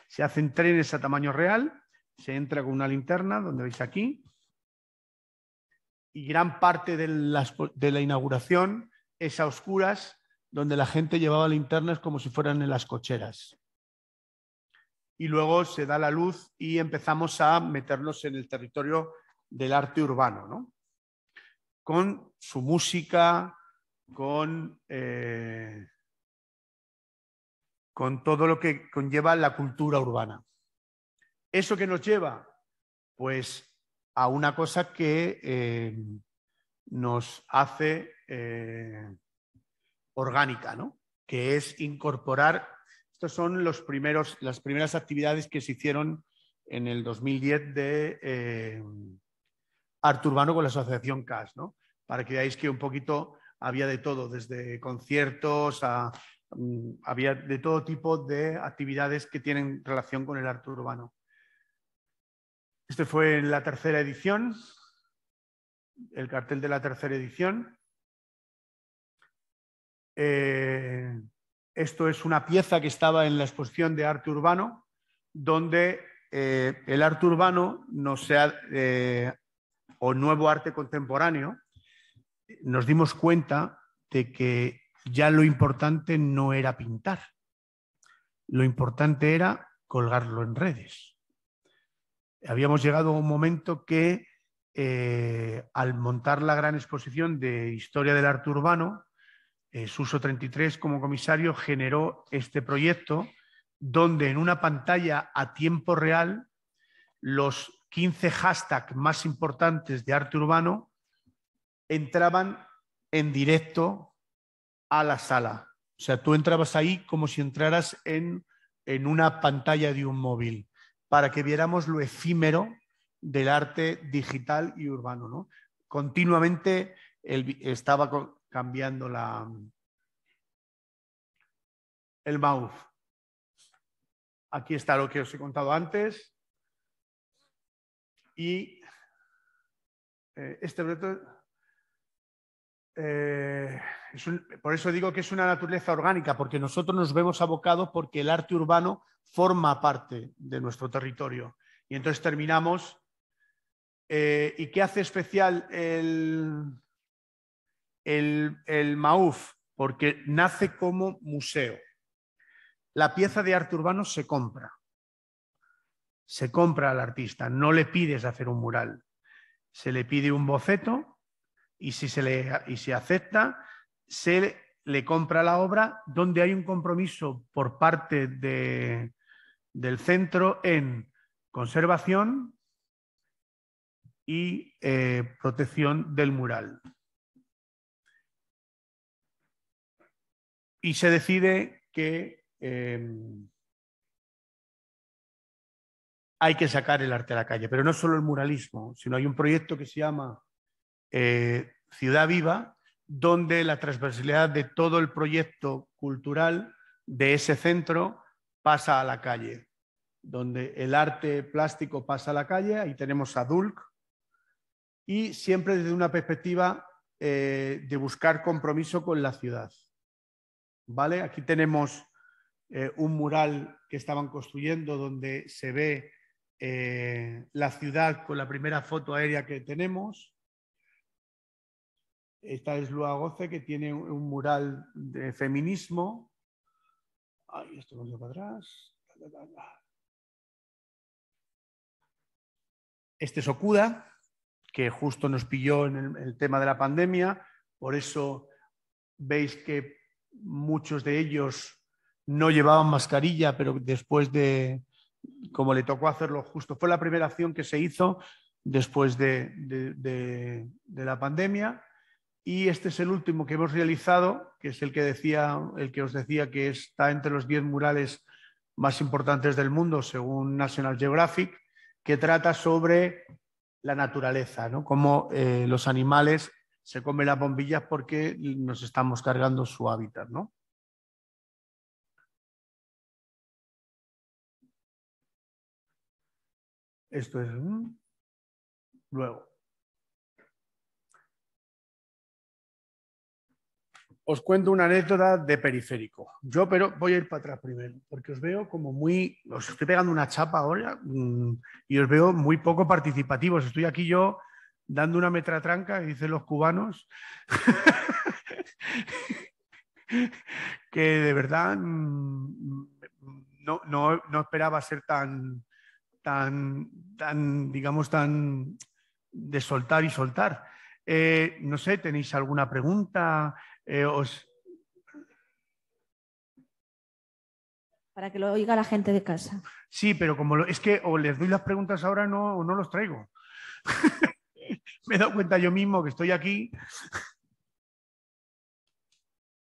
Se hacen trenes a tamaño real, se entra con una linterna, donde veis aquí, y gran parte de la inauguración es a oscuras, donde la gente llevaba linternas como si fueran en las cocheras y luego se da la luz y empezamos a meternos en el territorio del arte urbano, ¿no? con su música, con, eh, con todo lo que conlleva la cultura urbana. ¿Eso que nos lleva? Pues a una cosa que eh, nos hace eh, orgánica, ¿no? que es incorporar estas son los primeros, las primeras actividades que se hicieron en el 2010 de eh, Arte Urbano con la asociación CAS, Para que veáis que un poquito había de todo, desde conciertos a mm, había de todo tipo de actividades que tienen relación con el arte urbano. Este fue en la tercera edición, el cartel de la tercera edición. Eh, esto es una pieza que estaba en la exposición de arte urbano, donde eh, el arte urbano no sea, eh, o nuevo arte contemporáneo, nos dimos cuenta de que ya lo importante no era pintar, lo importante era colgarlo en redes. Habíamos llegado a un momento que eh, al montar la gran exposición de historia del arte urbano, eh, Suso 33 como comisario generó este proyecto donde en una pantalla a tiempo real los 15 hashtags más importantes de arte urbano entraban en directo a la sala. O sea, tú entrabas ahí como si entraras en, en una pantalla de un móvil para que viéramos lo efímero del arte digital y urbano. Continuamente estaba cambiando la, el mouse. Aquí está lo que os he contado antes. Y eh, este reto eh, es por eso digo que es una naturaleza orgánica, porque nosotros nos vemos abocados porque el arte urbano forma parte de nuestro territorio. Y entonces terminamos. Eh, ¿Y qué hace especial el, el, MAUF, porque nace como museo. La pieza de arte urbano se compra. Se compra al artista, no le pides hacer un mural. Se le pide un boceto y si se, acepta, se le, compra la obra donde hay un compromiso por parte del centro en conservación y eh, protección del mural. y se decide que em, hay que sacar el arte a la calle. Pero no solo el muralismo, sino hay un proyecto que se llama eh, Ciudad Viva, donde la transversalidad de todo el proyecto cultural de ese centro pasa a la calle, donde el arte plástico pasa a la calle, ahí tenemos a Dulc, y siempre desde una perspectiva eh, de buscar compromiso con la ciudad. Aquí tenemos eh, un mural que estaban construyendo donde se ve eh, la ciudad con la primera foto aérea que tenemos. Esta es Lua Goce, que tiene un mural de feminismo. Ay, esto para atrás. Este es Okuda, que justo nos pilló en el tema de la pandemia. Por eso veis que muchos de ellos no llevaban mascarilla, pero después de, como le tocó hacerlo justo, fue la primera acción que se hizo después de, de, la pandemia. Y este es el último que hemos realizado, que es el que, decía, el que os decía que está entre los 10 murales más importantes del mundo, según National Geographic, que trata sobre la naturaleza, ¿no? cómo eh, los animales se come las bombillas porque nos estamos cargando su hábitat, ¿no? Esto es mm, luego. Os cuento una anécdota de periférico. Yo, pero voy a ir para atrás primero, porque os veo como muy. Os estoy pegando una chapa ahora mm, y os veo muy poco participativos. Estoy aquí yo dando una metratranca, dicen los cubanos, que de verdad mm, mm, no, esperaba ser tan, tan, tan, digamos, tan de soltar y soltar. Eh, no sé, ¿tenéis alguna pregunta? Eh, os... Para que lo oiga la gente de casa. Sí, pero como es que o les doy las preguntas ahora o no los traigo. me he dado cuenta yo mismo que estoy aquí.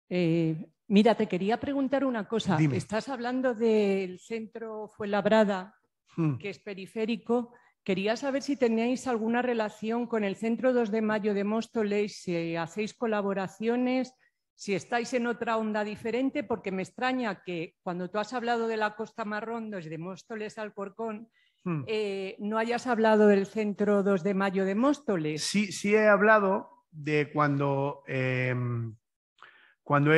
Eh, mira, te quería preguntar una cosa. Estás hablando del centro Fuenlabrada, labrada hmm. que es periférico. Quería saber si teníais alguna relación con el Centro 2 de Mayo de Móstoles, si hacéis colaboraciones, si estáis en otra onda diferente, porque me extraña que cuando tú has hablado de la Costa Marrón, desde Móstoles al Corcón, Hmm. Eh, no hayas hablado del centro 2 de mayo de Móstoles. Sí, sí he hablado de cuando, em, cuando,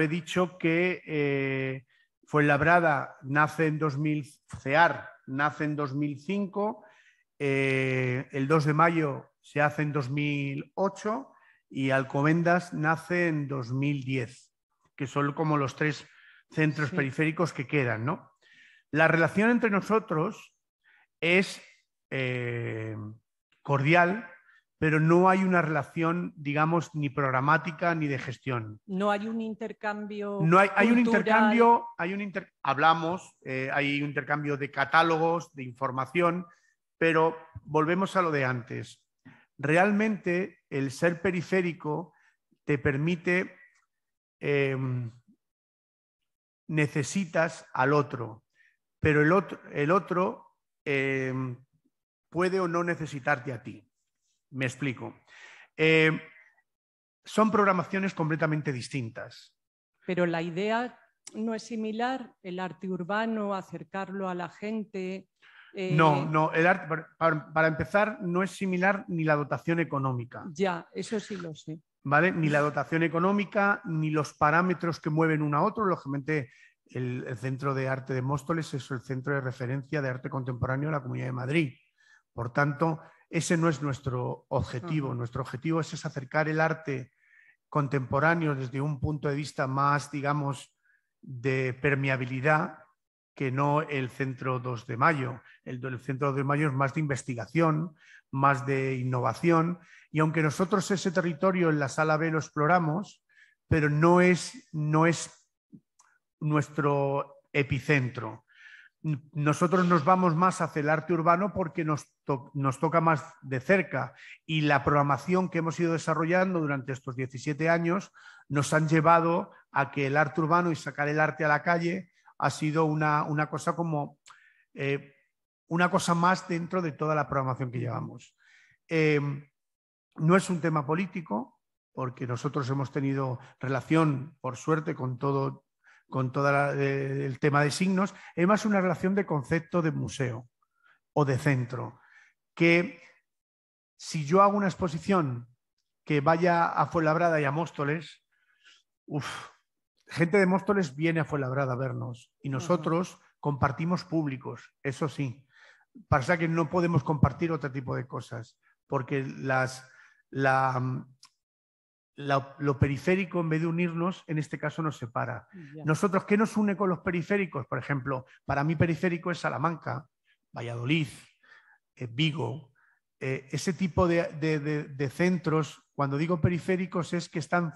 he, dicho que eh, Fuenlabrada nace en 2000, CEAR nace en 2005, eh, el 2 de mayo se hace en 2008 y Alcomendas nace en 2010, que son como los tres centros periféricos que quedan, ¿no? La relación entre nosotros es eh, cordial, pero no hay una relación, digamos, ni programática ni de gestión. No hay un intercambio. No hay, un intercambio, hay un hablamos, eh, hay un intercambio de catálogos, de información, pero volvemos a lo de antes. Realmente el ser periférico te permite, em, necesitas al otro, pero el otro Em, puede o no necesitarte a ti. Me explico. Em, son programaciones completamente distintas. Pero la idea no es similar, el arte urbano, acercarlo a la gente. Eh, no, no, el arte, para, empezar, no es similar ni la dotación económica. Ya, eso sí lo sé. ¿Vale? Ni la dotación económica, ni los parámetros que mueven uno a otro. Lógicamente, el, Centro de Arte de Móstoles es el centro de referencia de arte contemporáneo de la Comunidad de Madrid. Por tanto, ese no es nuestro objetivo. Nuestro objetivo es, acercar el arte contemporáneo desde un punto de vista más, digamos, de permeabilidad que no el Centro 2 de Mayo. El, Centro 2 de Mayo es más de investigación, más de innovación. Y aunque nosotros ese territorio en la sala B lo exploramos, pero no es, no es nuestro epicentro. Nosotros nos vamos más hacia el arte urbano porque nos, toca más de cerca y la programación que hemos ido desarrollando durante estos 17 años nos han llevado a que el arte urbano y sacar el arte a la calle ha sido una, cosa como eh, una cosa más dentro de toda la programación que llevamos. Eh, no es un tema político, porque nosotros hemos tenido relación, por suerte, con todo con todo el tema de signos, es más una relación de concepto de museo o de centro, que si yo hago una exposición que vaya a Fuenlabrada y a Móstoles, uf, gente de Móstoles viene a Fuenlabrada a vernos y nosotros compartimos públicos, eso sí. Pasa que no podemos compartir otro tipo de cosas, porque las, la, mm, lo periférico, en vez de unirnos, en este caso nos separa. Nosotros, ¿qué nos une con los periféricos? Por ejemplo, para mí periférico es Salamanca, Valladolid, eh, Vigo, eh, ese tipo de, centros, cuando digo periféricos, es que están,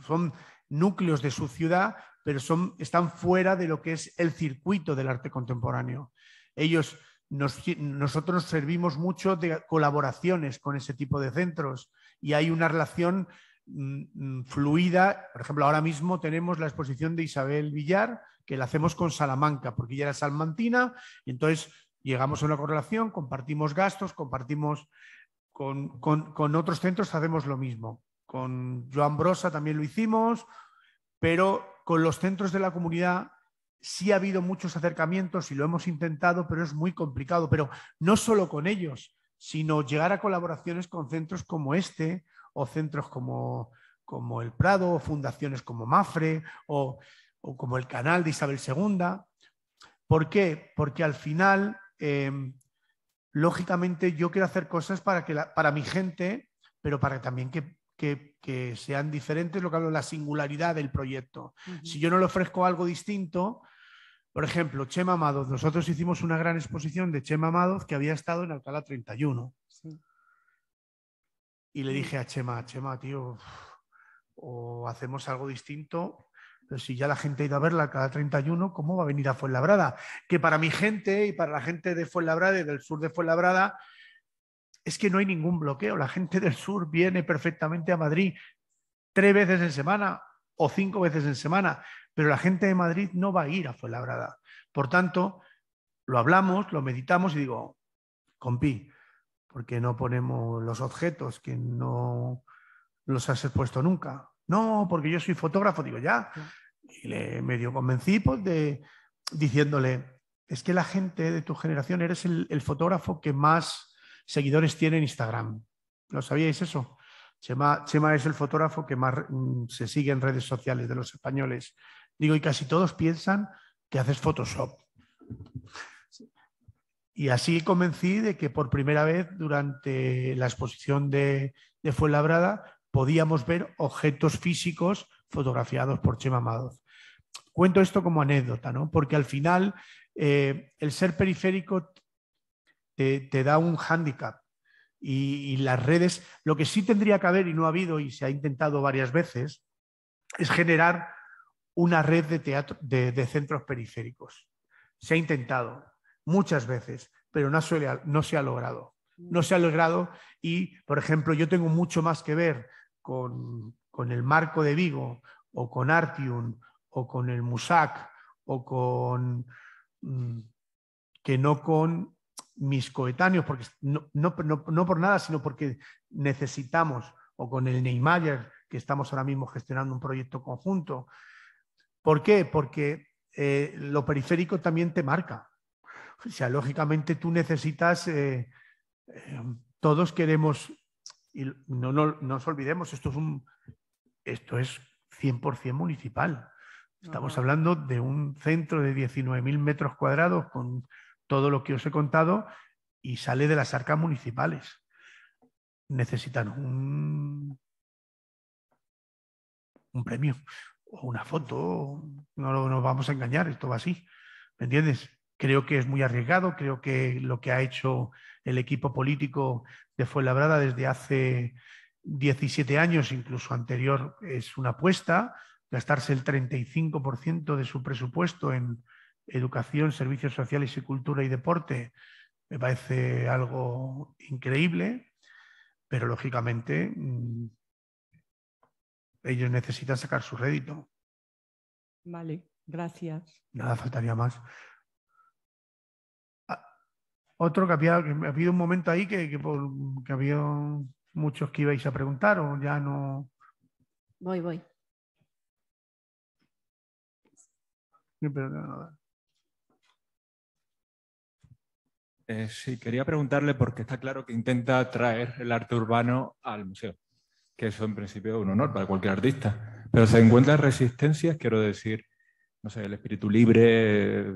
son núcleos de su ciudad, pero son, están fuera de lo que es el circuito del arte contemporáneo. Ellos, nosotros servimos mucho de colaboraciones con ese tipo de centros y hay una relación Mm, fluida. Por ejemplo, ahora mismo tenemos la exposición de Isabel Villar, que la hacemos con Salamanca, porque ella era salmantina, y entonces llegamos a una correlación, compartimos gastos, compartimos con, otros centros, hacemos lo mismo. Con Joan Brosa también lo hicimos, pero con los centros de la comunidad sí ha habido muchos acercamientos y lo hemos intentado, pero es muy complicado. Pero no solo con ellos, sino llegar a colaboraciones con centros como este, o centros como, como el Prado, o fundaciones como Mafre, o, como el canal de Isabel II. ¿Por qué? Porque al final, em, lógicamente, yo quiero hacer cosas para, que para mi gente, pero para también que, que, que, sean diferentes, lo que hablo, la singularidad del proyecto. Si yo no le ofrezco algo distinto, por ejemplo, Chema Madoz. Nosotros hicimos una gran exposición de Chema Madoz que había estado en Alcalá 31. Y le mm. dije a Chema, Chema, tío, o hacemos algo distinto, pero si ya la gente ha ido a verla cada 31, ¿cómo va a venir a Fuenlabrada? Que para mi gente y para la gente de Fuenlabrada y del sur de Fuenlabrada, es que no hay ningún bloqueo. La gente del sur viene perfectamente a Madrid tres veces en semana o cinco veces en semana, pero la gente de Madrid no va a ir a Fuenlabrada. Por tanto, lo hablamos, lo meditamos y digo, compi, porque no ponemos los objetos que no los has expuesto nunca. No, porque yo soy fotógrafo, digo, ya. Y le medio convencí pues, diciéndole, es que la gente de tu generación eres el, fotógrafo que más seguidores tiene en Instagram. ¿Lo sabíais eso? Chema, Chema, es el fotógrafo que más mm, se sigue en redes sociales de los españoles. Digo, y casi todos piensan que haces Photoshop. Y así convencí de que por primera vez durante la exposición de, de Fuenlabrada podíamos ver objetos físicos fotografiados por Chema Madoz. Cuento esto como anécdota, ¿no? porque al final eh, el ser periférico te, da un hándicap y, las redes, lo que sí tendría que haber y no ha habido y se ha intentado varias veces, es generar una red de, teatro, de centros periféricos. Se ha intentado, muchas veces, pero no, no se ha logrado. No se ha mm. logrado y, por ejemplo, yo tengo mucho más que ver con, el Marco de Vigo o con Artium o con el Musac o con... Mm, que no con mis coetáneos, porque no, por nada, sino porque necesitamos, o con el Neymar que estamos ahora mismo gestionando un proyecto conjunto. ¿Por qué? Porque eh, lo periférico también te marca. O sea, lógicamente tú necesitas, eh, eh, todos queremos, y no, nos olvidemos, esto es, un, esto es 100% municipal. Estamos hablando de un centro de 19.000 metros cuadrados con todo lo que os he contado y sale de las arcas municipales. Necesitan un, un premio o una foto, no nos vamos a engañar, esto va así. ¿Me entiendes? Creo que es muy arriesgado, creo que lo que ha hecho el equipo político de Fuenlabrada desde hace 17 años, incluso anterior, es una apuesta, gastarse el 35% de su presupuesto en educación, servicios sociales y cultura y deporte, me parece algo increíble, pero lógicamente mm, ellos necesitan sacar su rédito. Vale, gracias. Nada, faltaría más. Otro que ha habido un momento ahí que, que, por, había muchos que ibais a preguntar o ya no. Voy, voy. Sí, eh, sí, quería preguntarle porque está claro que intenta traer el arte urbano al museo, que eso en principio es un honor para cualquier artista, pero se encuentra resistencias, quiero decir, no sé, el espíritu libre,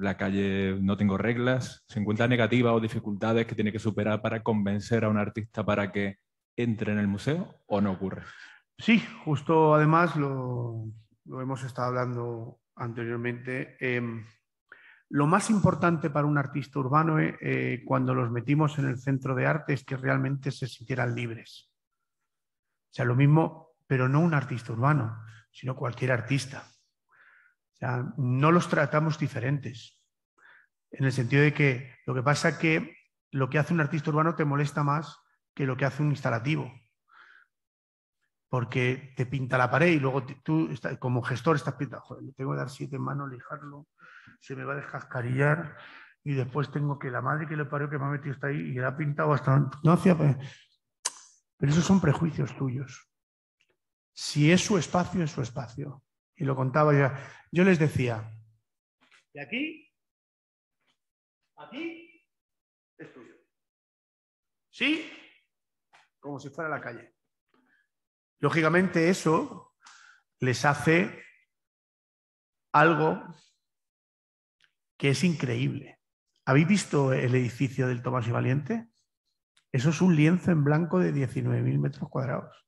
la calle no tengo reglas, se encuentra negativa o dificultades que tiene que superar para convencer a un artista para que entre en el museo o no ocurre. Sí, justo además lo, hemos estado hablando anteriormente. Em, lo más importante para un artista urbano eh, eh, cuando los metimos en el centro de arte es que realmente se sintieran libres. O sea, lo mismo, pero no un artista urbano, sino cualquier artista no los tratamos diferentes. En el sentido de que lo que pasa es que lo que hace un artista urbano te molesta más que lo que hace un instalativo. Porque te pinta la pared y luego tú como gestor estás pintando, joder, le tengo que dar siete manos, lijarlo, se me va a descascarillar y después tengo que la madre que le parió que me ha metido está ahí y la ha pintado hasta... No pues, Pero esos son prejuicios tuyos. Si es su espacio, es su espacio. Y lo contaba ya Yo les decía, de aquí, aquí, es tuyo. ¿Sí? Como si fuera la calle. Lógicamente eso les hace algo que es increíble. ¿Habéis visto el edificio del Tomás y Valiente? Eso es un lienzo en blanco de 19.000 metros cuadrados.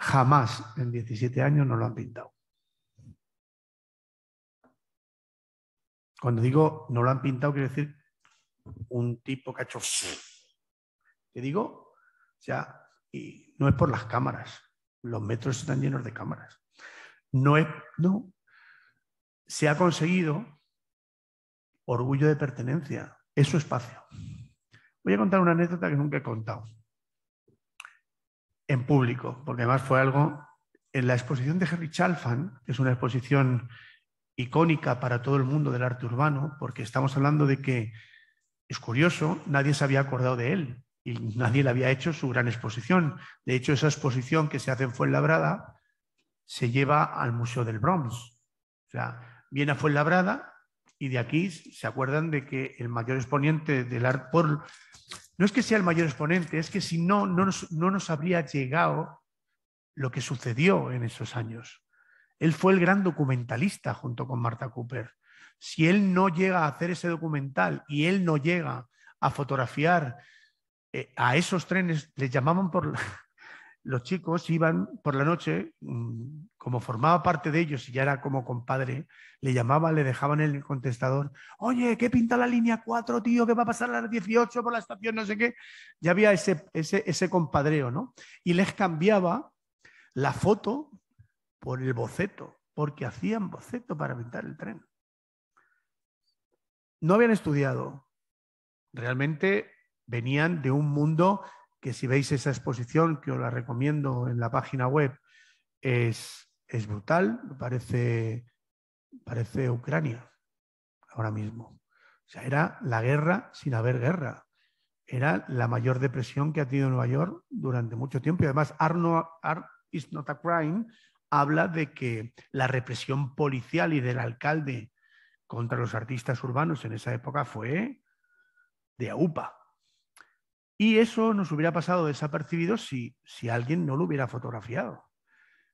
Jamás en 17 años no lo han pintado. Cuando digo no lo han pintado, quiero decir un tipo que ha hecho. Te digo, o y no es por las cámaras. Los metros están llenos de cámaras. No es, no. Se ha conseguido orgullo de pertenencia, es su espacio. Voy a contar una anécdota que nunca he contado en público, porque además fue algo en la exposición de Henry Chalfan, que es una exposición icónica para todo el mundo del arte urbano, porque estamos hablando de que es curioso, nadie se había acordado de él y nadie le había hecho su gran exposición. De hecho, esa exposición que se hace en Fuenlabrada se lleva al Museo del Bronx. O sea, viene a Fuenlabrada y de aquí se acuerdan de que el mayor exponente del arte, por no es que sea el mayor exponente, es que si no, no nos, habría llegado lo que sucedió en esos años. Él fue el gran documentalista junto con Marta Cooper. Si él no llega a hacer ese documental y él no llega a fotografiar eh, a esos trenes, le llamaban por, los chicos iban por la noche, mm, como formaba parte de ellos y ya era como compadre, le llamaban, le dejaban el contestador, oye, ¿qué pinta la línea 4, tío? ¿Qué va a pasar a las 18 por la estación? No sé qué. Ya había ese, ese, ese compadreo, ¿no? Y les cambiaba la foto por el boceto, porque hacían boceto para pintar el tren. No habían estudiado. Realmente venían de un mundo que si veis esa exposición, que os la recomiendo en la página web, es, es brutal, parece, parece Ucrania ahora mismo. O sea, era la guerra sin haber guerra. Era la mayor depresión que ha tenido Nueva York durante mucho tiempo. Y además, Arno, Art is not a crime habla de que la represión policial y del alcalde contra los artistas urbanos en esa época fue de AUPA. Y eso nos hubiera pasado desapercibido si, alguien no lo hubiera fotografiado.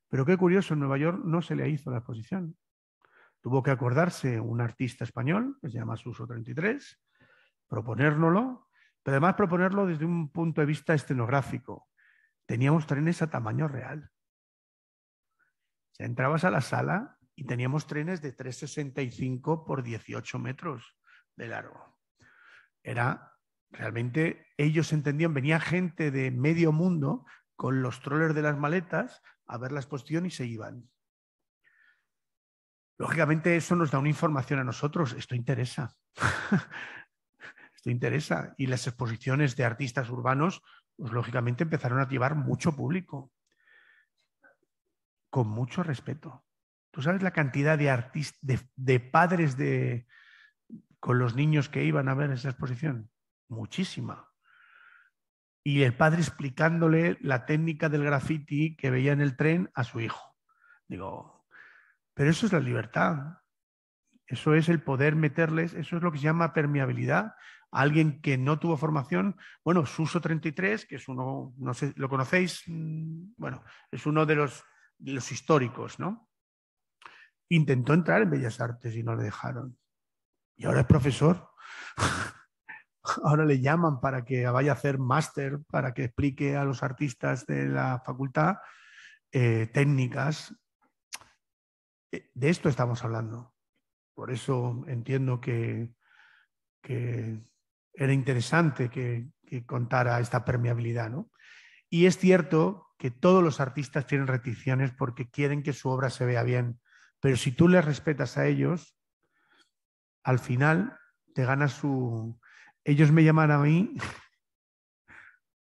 Pero qué curioso, en Nueva York no se le hizo la exposición. Tuvo que acordarse un artista español, que se llama Suso 33, proponérnoslo, pero además proponerlo desde un punto de vista escenográfico. Teníamos trenes a tamaño real. O entrabas a la sala y teníamos trenes de 3,65 por 18 metros de largo. Era realmente ellos entendían, venía gente de medio mundo con los trollers de las maletas a ver la exposición y se iban. Lógicamente eso nos da una información a nosotros, esto interesa. esto interesa. Y las exposiciones de artistas urbanos, pues lógicamente empezaron a llevar mucho público, con mucho respeto. ¿Tú sabes la cantidad de, artistas, de padres de, con los niños que iban a ver esa exposición? muchísima. Y el padre explicándole la técnica del graffiti que veía en el tren a su hijo. Digo, pero eso es la libertad. Eso es el poder meterles, eso es lo que se llama permeabilidad. alguien que no tuvo formación, bueno, Suso 33, que es uno, no sé, ¿lo conocéis? Mm, bueno, es uno de los, los históricos, ¿no? Intentó entrar en Bellas Artes y no le dejaron. Y ahora es profesor. ahora le llaman para que vaya a hacer máster, para que explique a los artistas de la facultad eh, técnicas. Eh, de esto estamos hablando. Por eso entiendo que, era interesante que, contara esta permeabilidad. ¿no? Y es cierto que todos los artistas tienen reticiones porque quieren que su obra se vea bien. Pero si tú les respetas a ellos, al final te ganas su, ellos me llaman a mí,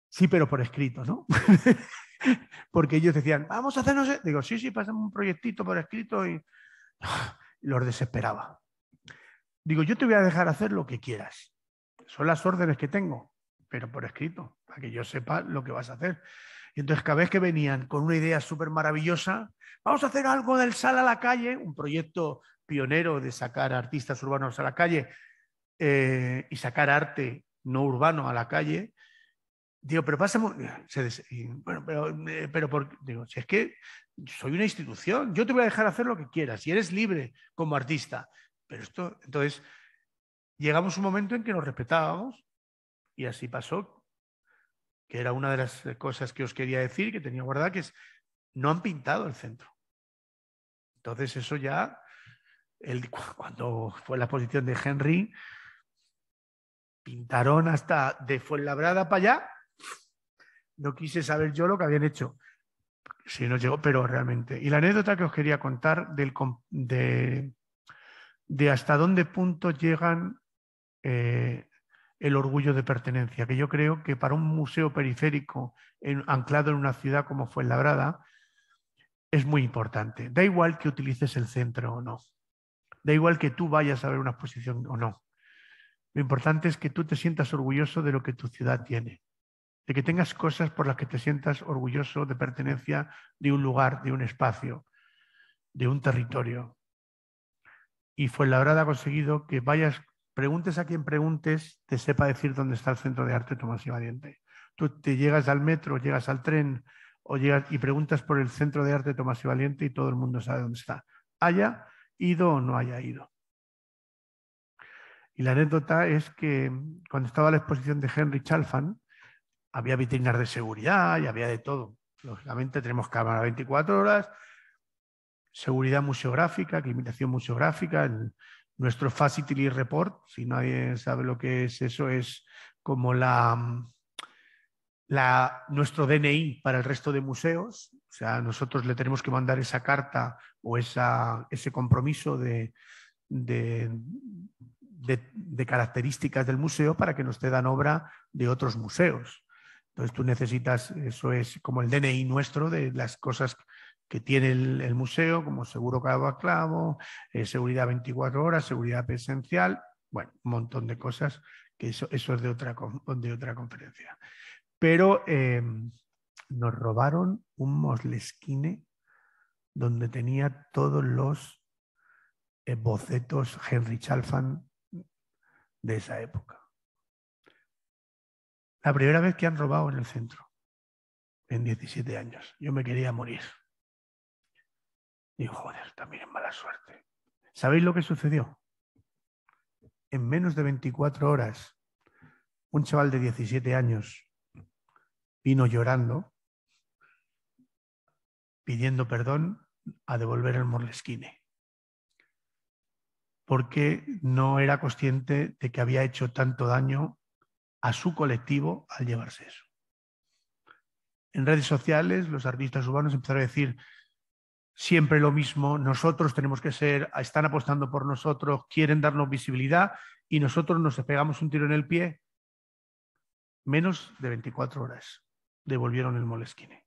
sí, pero por escrito, ¿no? Porque ellos decían, vamos a hacernos, digo, sí, sí, pasamos un proyectito por escrito y, los desesperaba. Digo, yo te voy a dejar hacer lo que quieras. Son las órdenes que tengo, pero por escrito, para que yo sepa lo que vas a hacer. Y entonces cada vez que venían con una idea súper maravillosa, vamos a hacer algo del sal a la calle, un proyecto pionero de sacar artistas urbanos a la calle, eh, y sacar arte no urbano a la calle, Digo, pero pasa. bueno, pero, eh, pero digo, si es que soy una institución, yo te voy a dejar hacer lo que quieras y eres libre como artista. Pero esto, entonces, llegamos a un momento en que nos respetábamos y así pasó, que era una de las cosas que os quería decir, que tenía guardada, que es no han pintado el centro. Entonces, eso ya, el... cuando fue la exposición de Henry, pintaron hasta de Fuenlabrada para allá. No quise saber yo lo que habían hecho. si no llegó, pero realmente. Y la anécdota que os quería contar del, de, hasta dónde punto llegan eh, el orgullo de pertenencia, que yo creo que para un museo periférico anclado en una ciudad como Fuenlabrada es muy importante. Da igual que utilices el centro o no. Da igual que tú vayas a ver una exposición o no. Lo importante es que tú te sientas orgulloso de lo que tu ciudad tiene, de que tengas cosas por las que te sientas orgulloso de pertenencia de un lugar, de un espacio, de un territorio. Y Fuenlabrada ha conseguido que vayas, preguntes a quien preguntes, te sepa decir dónde está el Centro de Arte Tomás y Valiente. Tú te llegas al metro, llegas al tren o llegas y preguntas por el Centro de Arte Tomás y Valiente y todo el mundo sabe dónde está. Haya ido o no haya ido. Y la anécdota es que mm, cuando estaba la exposición de Henry Chalfan, había vitrinas de seguridad y había de todo. Lógicamente tenemos cámara 24 horas, seguridad museográfica, limitación museográfica, nuestro Facility Report, si nadie sabe lo que es eso, es como la, mm, la, nuestro DNI para el resto de museos. O sea, nosotros le tenemos que mandar esa carta o esa, ese compromiso de de, características del museo para que nos te dan obra de otros museos. Entonces tú necesitas, eso es como el DNI nuestro de las cosas que tiene el, museo, como seguro clavo a clavo, eh, seguridad 24 horas, seguridad presencial, bueno, un montón de cosas, que eso, eso es de otra, de otra conferencia. Pero em, nos robaron un moslesquine donde tenía todos los eh, bocetos Henry Chalfan de esa época. La primera vez que han robado en el centro, en 17 años. Yo me quería morir. Y joder, también es mala suerte. ¿Sabéis lo que sucedió? En menos de 24 horas, un chaval de 17 años vino llorando, pidiendo perdón a devolver el Morlesquine porque no era consciente de que había hecho tanto daño a su colectivo al llevarse eso. En redes sociales los artistas urbanos empezaron a decir siempre lo mismo, nosotros tenemos que ser, están apostando por nosotros, quieren darnos visibilidad y nosotros nos pegamos un tiro en el pie. Menos de 24 horas devolvieron el molesquine.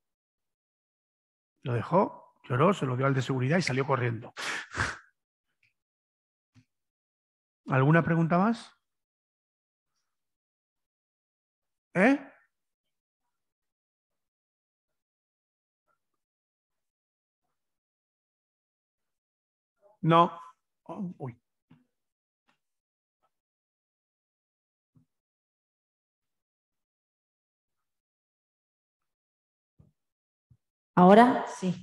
Lo dejó, lloró, se lo dio al de seguridad y salió corriendo. ¿Alguna pregunta más? ¿Eh? No. Oh, Ahora sí.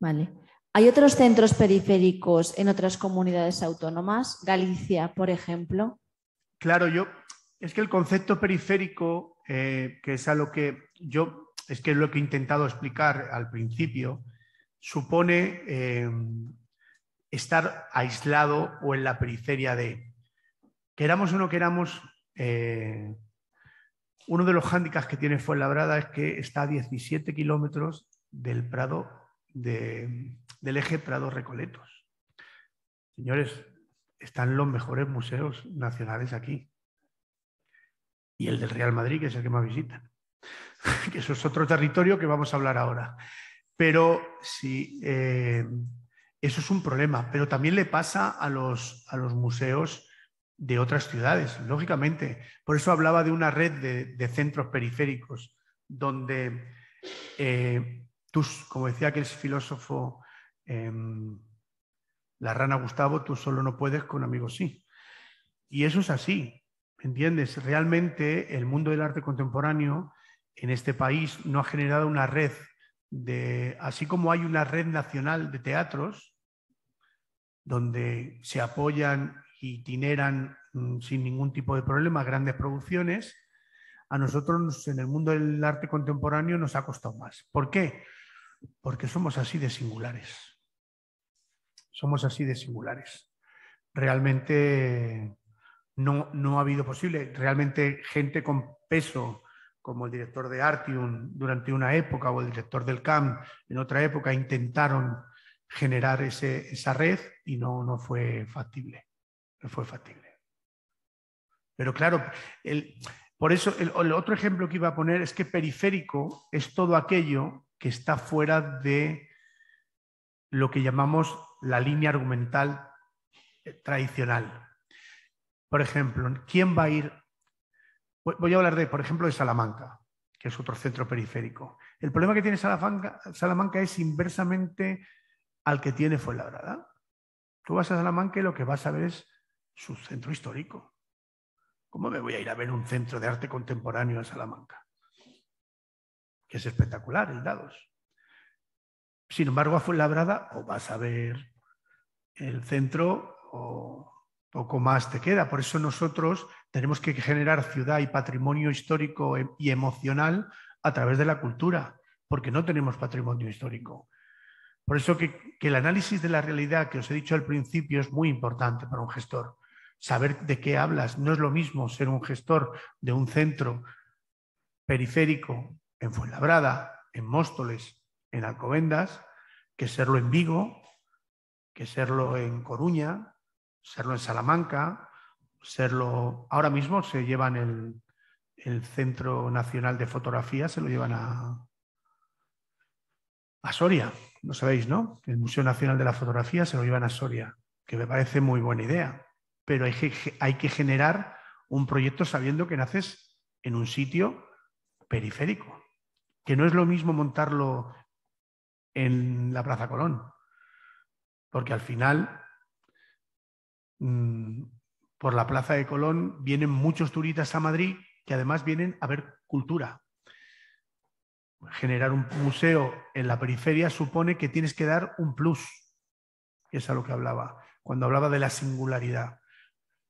Vale. Hay otros centros periféricos en otras comunidades autónomas, Galicia, por ejemplo. Claro, yo es que el concepto periférico, eh, que es a lo que yo es que es lo que he intentado explicar al principio, supone eh, estar aislado o en la periferia de. Queramos o no queramos, eh, uno de los hándicaps que tiene Fuenlabrada es que está a 17 kilómetros del Prado de, del eje Prado Recoletos. Señores, están los mejores museos nacionales aquí. Y el del Real Madrid, que es el que más visitan. que eso es otro territorio que vamos a hablar ahora. Pero sí, eh, eso es un problema. Pero también le pasa a los, a los museos de otras ciudades, lógicamente. Por eso hablaba de una red de, centros periféricos, donde eh, como decía aquel filósofo Em, la rana Gustavo, tú solo no puedes, con amigos sí. Y eso es así, ¿entiendes? Realmente el mundo del arte contemporáneo en este país no ha generado una red de, así como hay una red nacional de teatros donde se apoyan y itineran mm, sin ningún tipo de problema grandes producciones, a nosotros en el mundo del arte contemporáneo nos ha costado más. ¿Por qué? Porque somos así de singulares somos así de singulares. Realmente no, no ha habido posible, realmente gente con peso, como el director de Artium durante una época o el director del CAM en otra época, intentaron generar esa red y no, no fue factible. No fue factible. Pero claro, por eso el, el otro ejemplo que iba a poner es que periférico es todo aquello que está fuera de lo que llamamos la línea argumental eh, tradicional. Por ejemplo, ¿quién va a ir? Voy a hablar de, por ejemplo, de Salamanca, que es otro centro periférico. El problema que tiene Salamanca, es inversamente al que tiene Fuenlabrada. Tú vas a Salamanca y lo que vas a ver es su centro histórico. ¿Cómo me voy a ir a ver un centro de arte contemporáneo en Salamanca? Que es espectacular, el dados. Sin embargo, a Fuenlabrada o vas a ver el centro o poco más te queda. Por eso nosotros tenemos que generar ciudad y patrimonio histórico em, y emocional a través de la cultura, porque no tenemos patrimonio histórico. Por eso que, el análisis de la realidad que os he dicho al principio es muy importante para un gestor. Saber de qué hablas. No es lo mismo ser un gestor de un centro periférico en Fuenlabrada, en Móstoles, en Alcobendas, que serlo en Vigo que serlo en Coruña, serlo en Salamanca, serlo ahora mismo se llevan el, el Centro Nacional de Fotografía, se lo llevan a, a Soria, no sabéis, ¿no? El Museo Nacional de la Fotografía se lo llevan a Soria, que me parece muy buena idea, pero hay hay que generar un proyecto sabiendo que naces en un sitio periférico, que no es lo mismo montarlo en la Plaza Colón, porque al final, mm, por la Plaza de Colón, vienen muchos turistas a Madrid que además vienen a ver cultura. Generar un museo en la periferia supone que tienes que dar un plus. Es a lo que hablaba, cuando hablaba de la singularidad.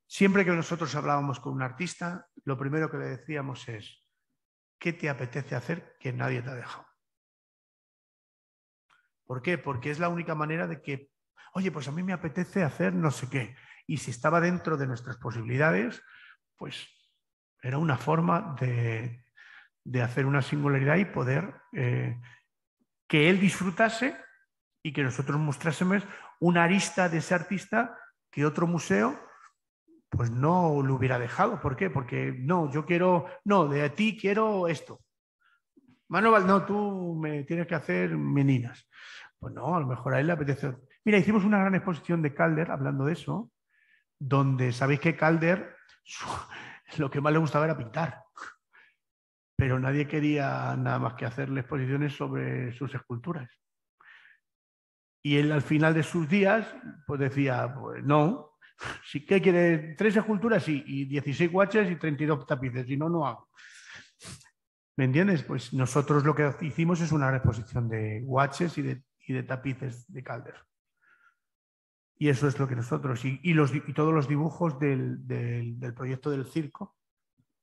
Siempre que nosotros hablábamos con un artista, lo primero que le decíamos es, ¿qué te apetece hacer que nadie te ha dejado? ¿Por qué? Porque es la única manera de que oye, pues a mí me apetece hacer no sé qué. Y si estaba dentro de nuestras posibilidades, pues era una forma de, de hacer una singularidad y poder eh, que él disfrutase y que nosotros mostrásemos una arista de ese artista que otro museo pues no lo hubiera dejado. ¿Por qué? Porque no, yo quiero, no, de ti quiero esto. Manuel, no, tú me tienes que hacer meninas. Pues no, a lo mejor a él le apetece Mira, hicimos una gran exposición de Calder hablando de eso, donde sabéis que Calder lo que más le gustaba era pintar, pero nadie quería nada más que hacerle exposiciones sobre sus esculturas. Y él al final de sus días, pues decía, pues no, si quiere tres esculturas, y 16 guaches y 32 tapices, si no, no hago. ¿Me entiendes? Pues nosotros lo que hicimos es una exposición de guaches y de tapices de Calder. Y eso es lo que nosotros, y, todos los dibujos del, proyecto del circo,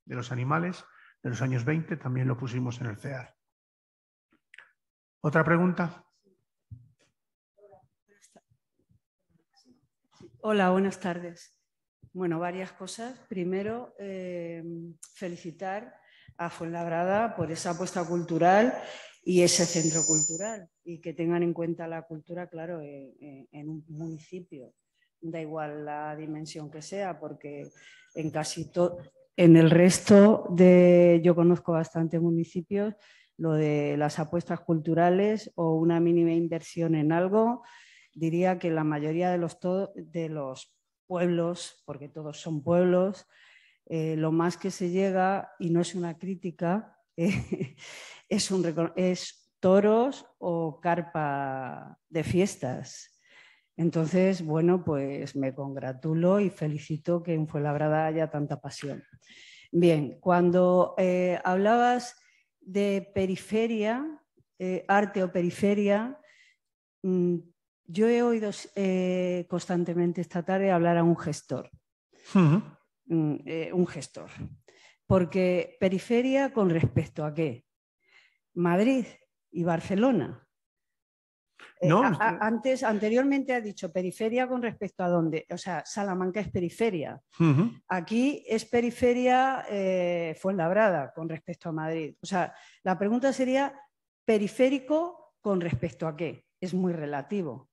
de los animales, de los años 20, también lo pusimos en el CEAR. ¿Otra pregunta? Hola, buenas tardes. Bueno, varias cosas. Primero, eh, felicitar a Fuenlabrada por esa apuesta cultural y ese centro cultural y que tengan en cuenta la cultura, claro, en, un municipio, da igual la dimensión que sea, porque en casi todo, en el resto de, yo conozco bastantes municipios, lo de las apuestas culturales o una mínima inversión en algo, diría que la mayoría de los, de los pueblos, porque todos son pueblos, eh, lo más que se llega, y no es una crítica, es, un, es toros o carpa de fiestas. Entonces, bueno, pues me congratulo y felicito que en Fuenlabrada haya tanta pasión. Bien, cuando eh, hablabas de periferia, eh, arte o periferia, mm, yo he oído eh, constantemente esta tarde hablar a un gestor. Mm, un gestor. Porque periferia con respecto a qué? Madrid, y Barcelona. Eh, no, antes, anteriormente ha dicho periferia con respecto a dónde. O sea, Salamanca es periferia. Aquí es periferia eh, Fuenlabrada con respecto a Madrid. O sea, la pregunta sería, ¿periférico con respecto a qué? Es muy relativo.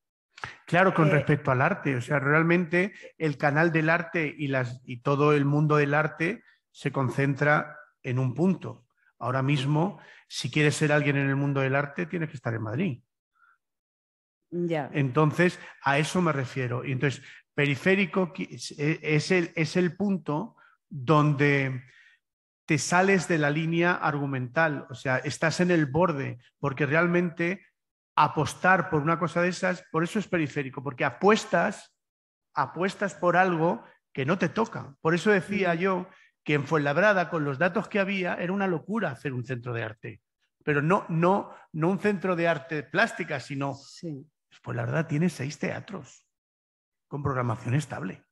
Claro, con eh, respecto al arte. O sea, realmente el canal del arte y, las, y todo el mundo del arte se concentra en un punto. Ahora mismo si quieres ser alguien en el mundo del arte, tienes que estar en Madrid. Ya. Entonces, a eso me refiero. Y entonces, periférico es el, es el punto donde te sales de la línea argumental, o sea, estás en el borde, porque realmente apostar por una cosa de esas, por eso es periférico, porque apuestas, apuestas por algo que no te toca. Por eso decía yo que en labrada con los datos que había, era una locura hacer un centro de arte. Pero no, no, no un centro de arte plástica, sino pues la verdad tiene seis teatros con programación estable.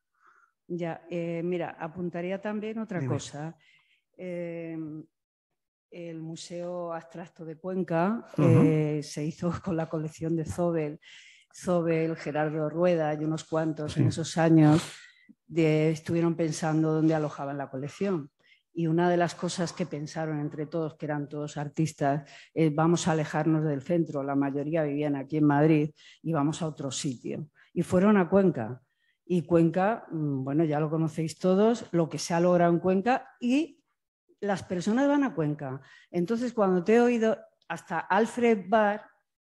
Ya, eh, mira, apuntaría también otra cosa. Em, el Museo Abstracto de Cuenca eh, se hizo con la colección de Zobel, Zobel, Gerardo Rueda y unos cuantos en esos años estuvieron pensando dónde alojaban la colección. Y una de las cosas que pensaron entre todos, que eran todos artistas, es vamos a alejarnos del centro, la mayoría vivían aquí en Madrid, y vamos a otro sitio. Y fueron a Cuenca. Y Cuenca, mm, bueno, ya lo conocéis todos, lo que se ha logrado en Cuenca y las personas van a Cuenca. Entonces, cuando te he oído, hasta Alfred Barr,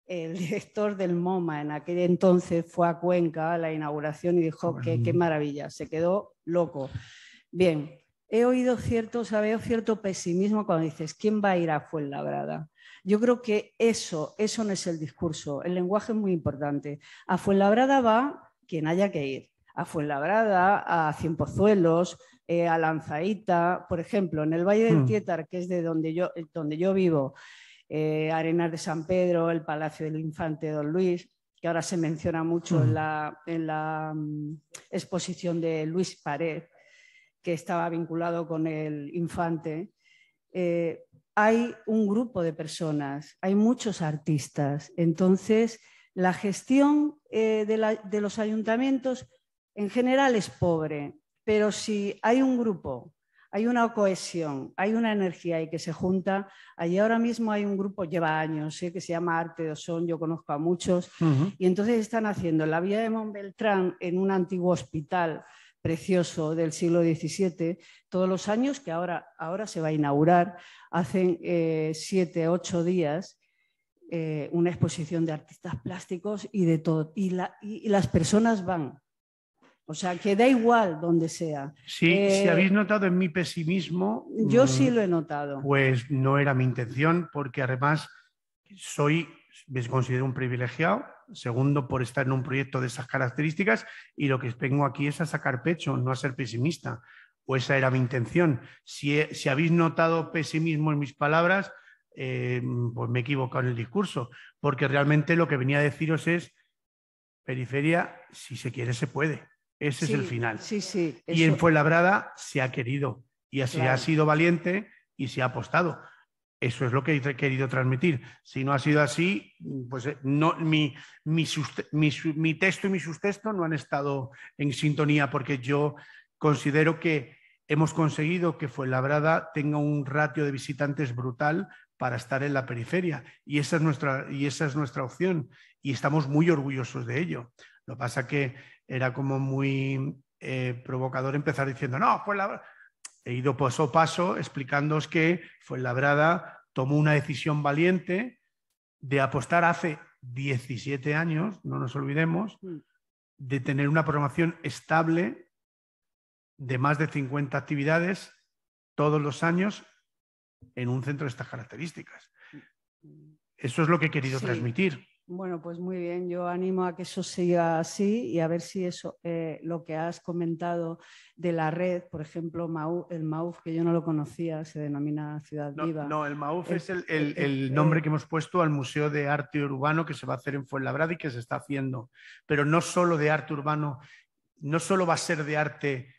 el director del MoMA en aquel entonces fue a Cuenca a la inauguración y dijo que qué maravilla, se quedó loco. Bien, he oído cierto, sabes cierto pesimismo cuando dices, ¿quién va a ir a Fuenlabrada? Yo creo que eso, eso no es el discurso, el lenguaje es muy importante. A Fuenlabrada va quien haya que ir, a Fuenlabrada, a Cienpozuelos, eh, a Lanzaíta, por ejemplo, en el Valle del mm. Tietar, que es de donde yo, donde yo vivo, eh, Arenas de San Pedro, el Palacio del Infante Don Luis, que ahora se menciona mucho en la, mm, exposición de Luis Pared, que estaba vinculado con el Infante. Eh, hay un grupo de personas, hay muchos artistas. Entonces, la gestión eh, de los ayuntamientos en general es pobre, pero si hay un grupo hay una cohesión, hay una energía ahí que se junta. Allí ahora mismo hay un grupo, lleva años, ¿eh? que se llama Arte de Son, yo conozco a muchos, y entonces están haciendo la vía de Montbeltrán en un antiguo hospital precioso del siglo XVII, todos los años, que ahora, ahora se va a inaugurar, hacen eh, siete, ocho días, eh, una exposición de artistas plásticos y de todo. y las personas van, o sea, que da igual donde sea. si eh, habéis notado en mi pesimismo. Yo mm, sí lo he notado. Pues no era mi intención, porque además soy, me considero un privilegiado. Segundo, por estar en un proyecto de esas características. Y lo que tengo aquí es a sacar pecho, no a ser pesimista. O pues esa era mi intención. Si, habéis notado pesimismo en mis palabras, eh, pues me he equivocado en el discurso, porque realmente lo que venía a deciros es, periferia, si se quiere, se puede. Ese es el final. Sí, sí. Y en Fuenlabrada se ha querido y así ha sido valiente y se ha apostado. Eso es lo que he querido transmitir. Si no ha sido así, pues eh, no, mi, mi, texto y mi sustexto no han estado en sintonía porque yo considero que hemos conseguido que Fuenlabrada tenga un ratio de visitantes brutal para estar en la periferia y esa es nuestra, y esa es nuestra opción y estamos muy orgullosos de ello. Lo que pasa que era como muy eh, provocador empezar diciendo, no, Fuenlabrada. He ido paso a paso explicándoos que Fuenlabrada tomó una decisión valiente de apostar hace 17 años, no nos olvidemos, mm. de tener una programación estable de más de 50 actividades todos los años en un centro de estas características. Mm. Eso es lo que he querido transmitir. Bueno, pues muy bien, yo animo a que eso siga así y a ver si eso, eh, lo que has comentado de la red, por ejemplo, el MAUF, que yo no lo conocía, se denomina Ciudad Viva. No, el MAUF es, el, eh, eh, nombre que hemos puesto al Museo de Arte Urbano que se va a hacer en Fuenlabrada y que se está haciendo, pero no solo de arte urbano, no solo va a ser de arte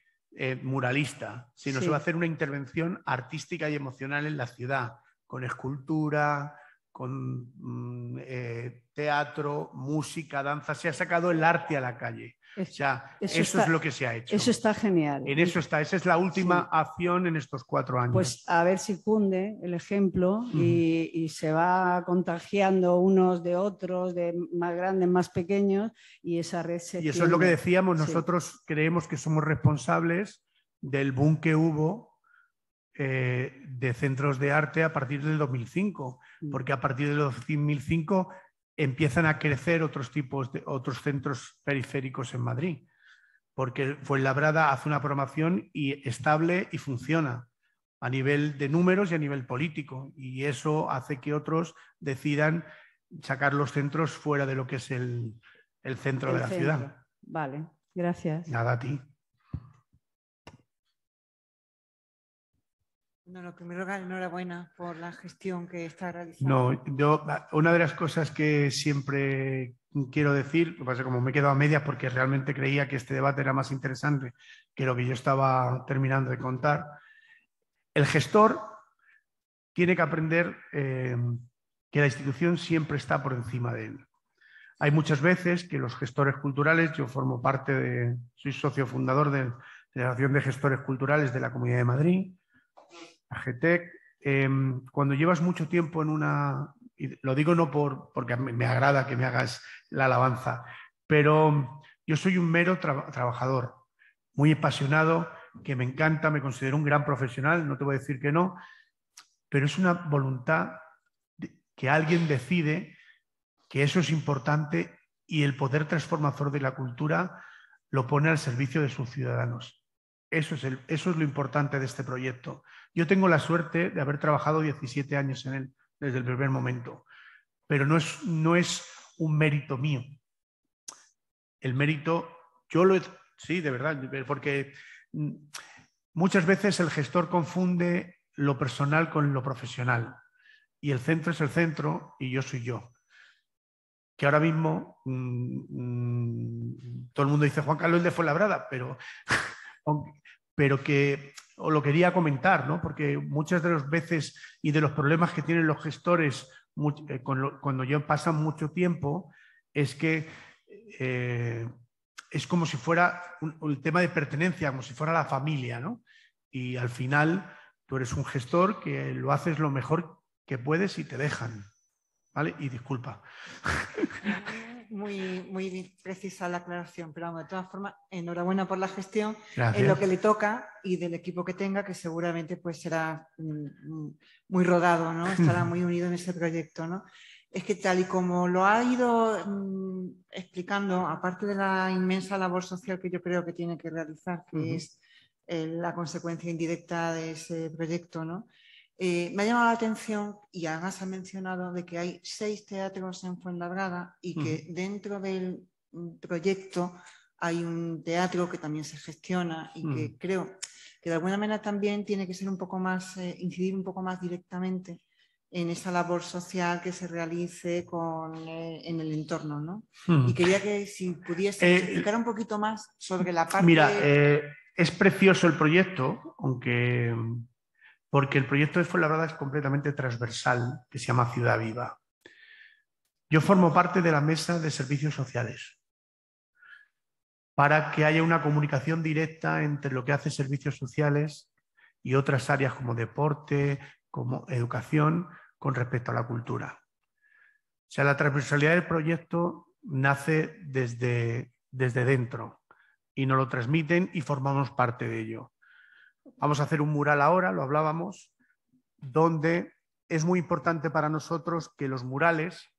muralista, sino se va a hacer una intervención artística y emocional en la ciudad, con escultura, con mm, eh, teatro, música, danza, se ha sacado el arte a la calle. eso, es lo que se ha hecho. Eso está genial. En eso está, esa es la última acción en estos cuatro años. Pues a ver si cunde el ejemplo y, se va contagiando unos de otros, de más grandes, más pequeños, y esa red se... Y eso es lo que decíamos, nosotros creemos que somos responsables del boom que hubo eh, de centros de arte a partir del 2005, mm. porque a partir del 2005 empiezan a crecer otros tipos de otros centros periféricos en Madrid, porque Fuenlabrada hace una programación y estable y funciona a nivel de números y a nivel político, y eso hace que otros decidan sacar los centros fuera de lo que es el, centro de la ciudad. Vale, gracias. Nada a ti. No, lo primero, enhorabuena por la gestión que está realizando. No, yo, una de las cosas que siempre quiero decir, como me he quedado a medias porque realmente creía que este debate era más interesante que lo que yo estaba terminando de contar. El gestor tiene que aprender eh, que la institución siempre está por encima de él. Hay muchas veces que los gestores culturales, yo formo parte de, soy socio fundador de la Asociación de Gestores Culturales de la Comunidad de Madrid, AGTEC. Em, cuando llevas mucho tiempo en una, y lo digo no por, porque me agrada que me hagas la alabanza, pero em, yo soy un mero trabajador, muy apasionado, que me encanta, me considero un gran profesional, no te voy a decir que no, pero es una voluntad que alguien decide que eso es importante y el poder transformador de la cultura lo pone al servicio de sus ciudadanos. Eso es, eso es lo importante de este proyecto. Yo tengo la suerte de haber trabajado 17 años en él desde el primer momento, pero no es, no es un mérito mío. El mérito, yo lo he, sí, de verdad, porque mm, muchas veces el gestor confunde lo personal con lo profesional y el centro es el centro y yo soy yo. Que ahora mismo mm, mm, todo el mundo dice Juan Carlos de Fuenlabrada, pero pero que o lo quería comentar, porque muchas de las veces y de los problemas que tienen los gestores eh, cuando ya pasan mucho tiempo es que eh, es como si fuera un, el tema de pertenencia, como si fuera la familia, ¿no? Y al final tú eres un gestor que lo haces lo mejor que puedes y te dejan, ¿vale? Y disculpa muy, muy precisa la aclaración, pero de todas formas, enhorabuena por la gestión, en lo que le toca y del equipo que tenga, que seguramente pues será mm, mm, muy rodado, ¿no? Estará muy unido en ese proyecto, ¿no? Es que tal y como lo ha ido mm, explicando, aparte de la inmensa labor social que yo creo que tiene que realizar, que es eh, la consecuencia indirecta de ese proyecto, ¿no? Eh, me ha llamado la atención, y además ha mencionado, de que hay seis teatros en Fuenlabrada y que dentro del mm, proyecto hay un teatro que también se gestiona y que creo que de alguna manera también tiene que ser un poco más, eh, incidir un poco más directamente en esa labor social que se realice eh, en el entorno. ¿no? Y quería que si pudiese explicar un poquito más sobre la parte... Mira, es precioso el proyecto, aunque mm, porque el proyecto de Fuenlabrada es completamente transversal, que se llama Ciudad Viva. Yo formo parte de la mesa de servicios sociales para que haya una comunicación directa entre lo que hace servicios sociales y otras áreas como deporte, como educación, con respecto a la cultura. O sea, la transversalidad del proyecto nace desde, desde dentro y nos lo transmiten y formamos parte de ello. Vamos a hacer un mural ahora, lo hablábamos, donde es muy importante para nosotros que los murales,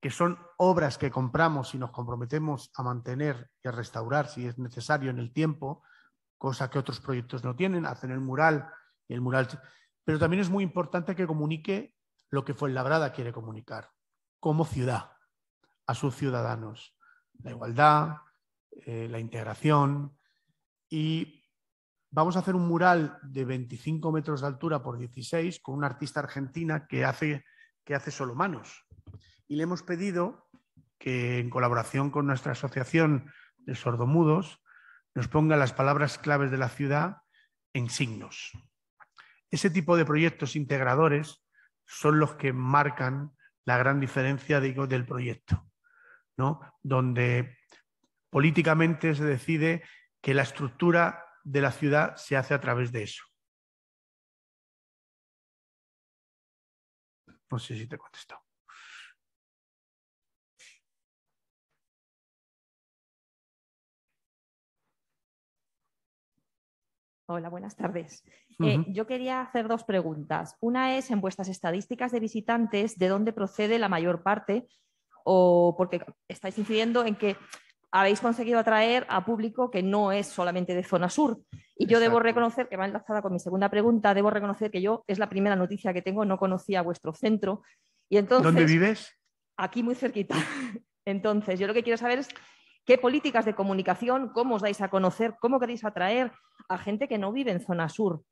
que son obras que compramos y nos comprometemos a mantener y a restaurar si es necesario en el tiempo, cosa que otros proyectos no tienen, hacen el mural y el mural. Pero también es muy importante que comunique lo que Fuenlabrada quiere comunicar como ciudad a sus ciudadanos, la igualdad, eh, la integración y vamos a hacer un mural de 25 metros de altura por 16 con una artista argentina que hace, que hace solo manos. Y le hemos pedido que en colaboración con nuestra asociación de sordomudos nos ponga las palabras claves de la ciudad en signos. Ese tipo de proyectos integradores son los que marcan la gran diferencia del proyecto, ¿no? donde políticamente se decide que la estructura de la ciudad se hace a través de eso. No sé si te contesto. Hola, buenas tardes. Eh, yo quería hacer dos preguntas. Una es en vuestras estadísticas de visitantes, ¿de dónde procede la mayor parte? O porque estáis incidiendo en que habéis conseguido atraer a público que no es solamente de zona sur. Y yo debo reconocer, que va enlazada con mi segunda pregunta, debo reconocer que yo es la primera noticia que tengo, no conocía vuestro centro. Y entonces, ¿Dónde vives? Aquí muy cerquita. Entonces, yo lo que quiero saber es qué políticas de comunicación, cómo os dais a conocer, cómo queréis atraer a gente que no vive en zona sur.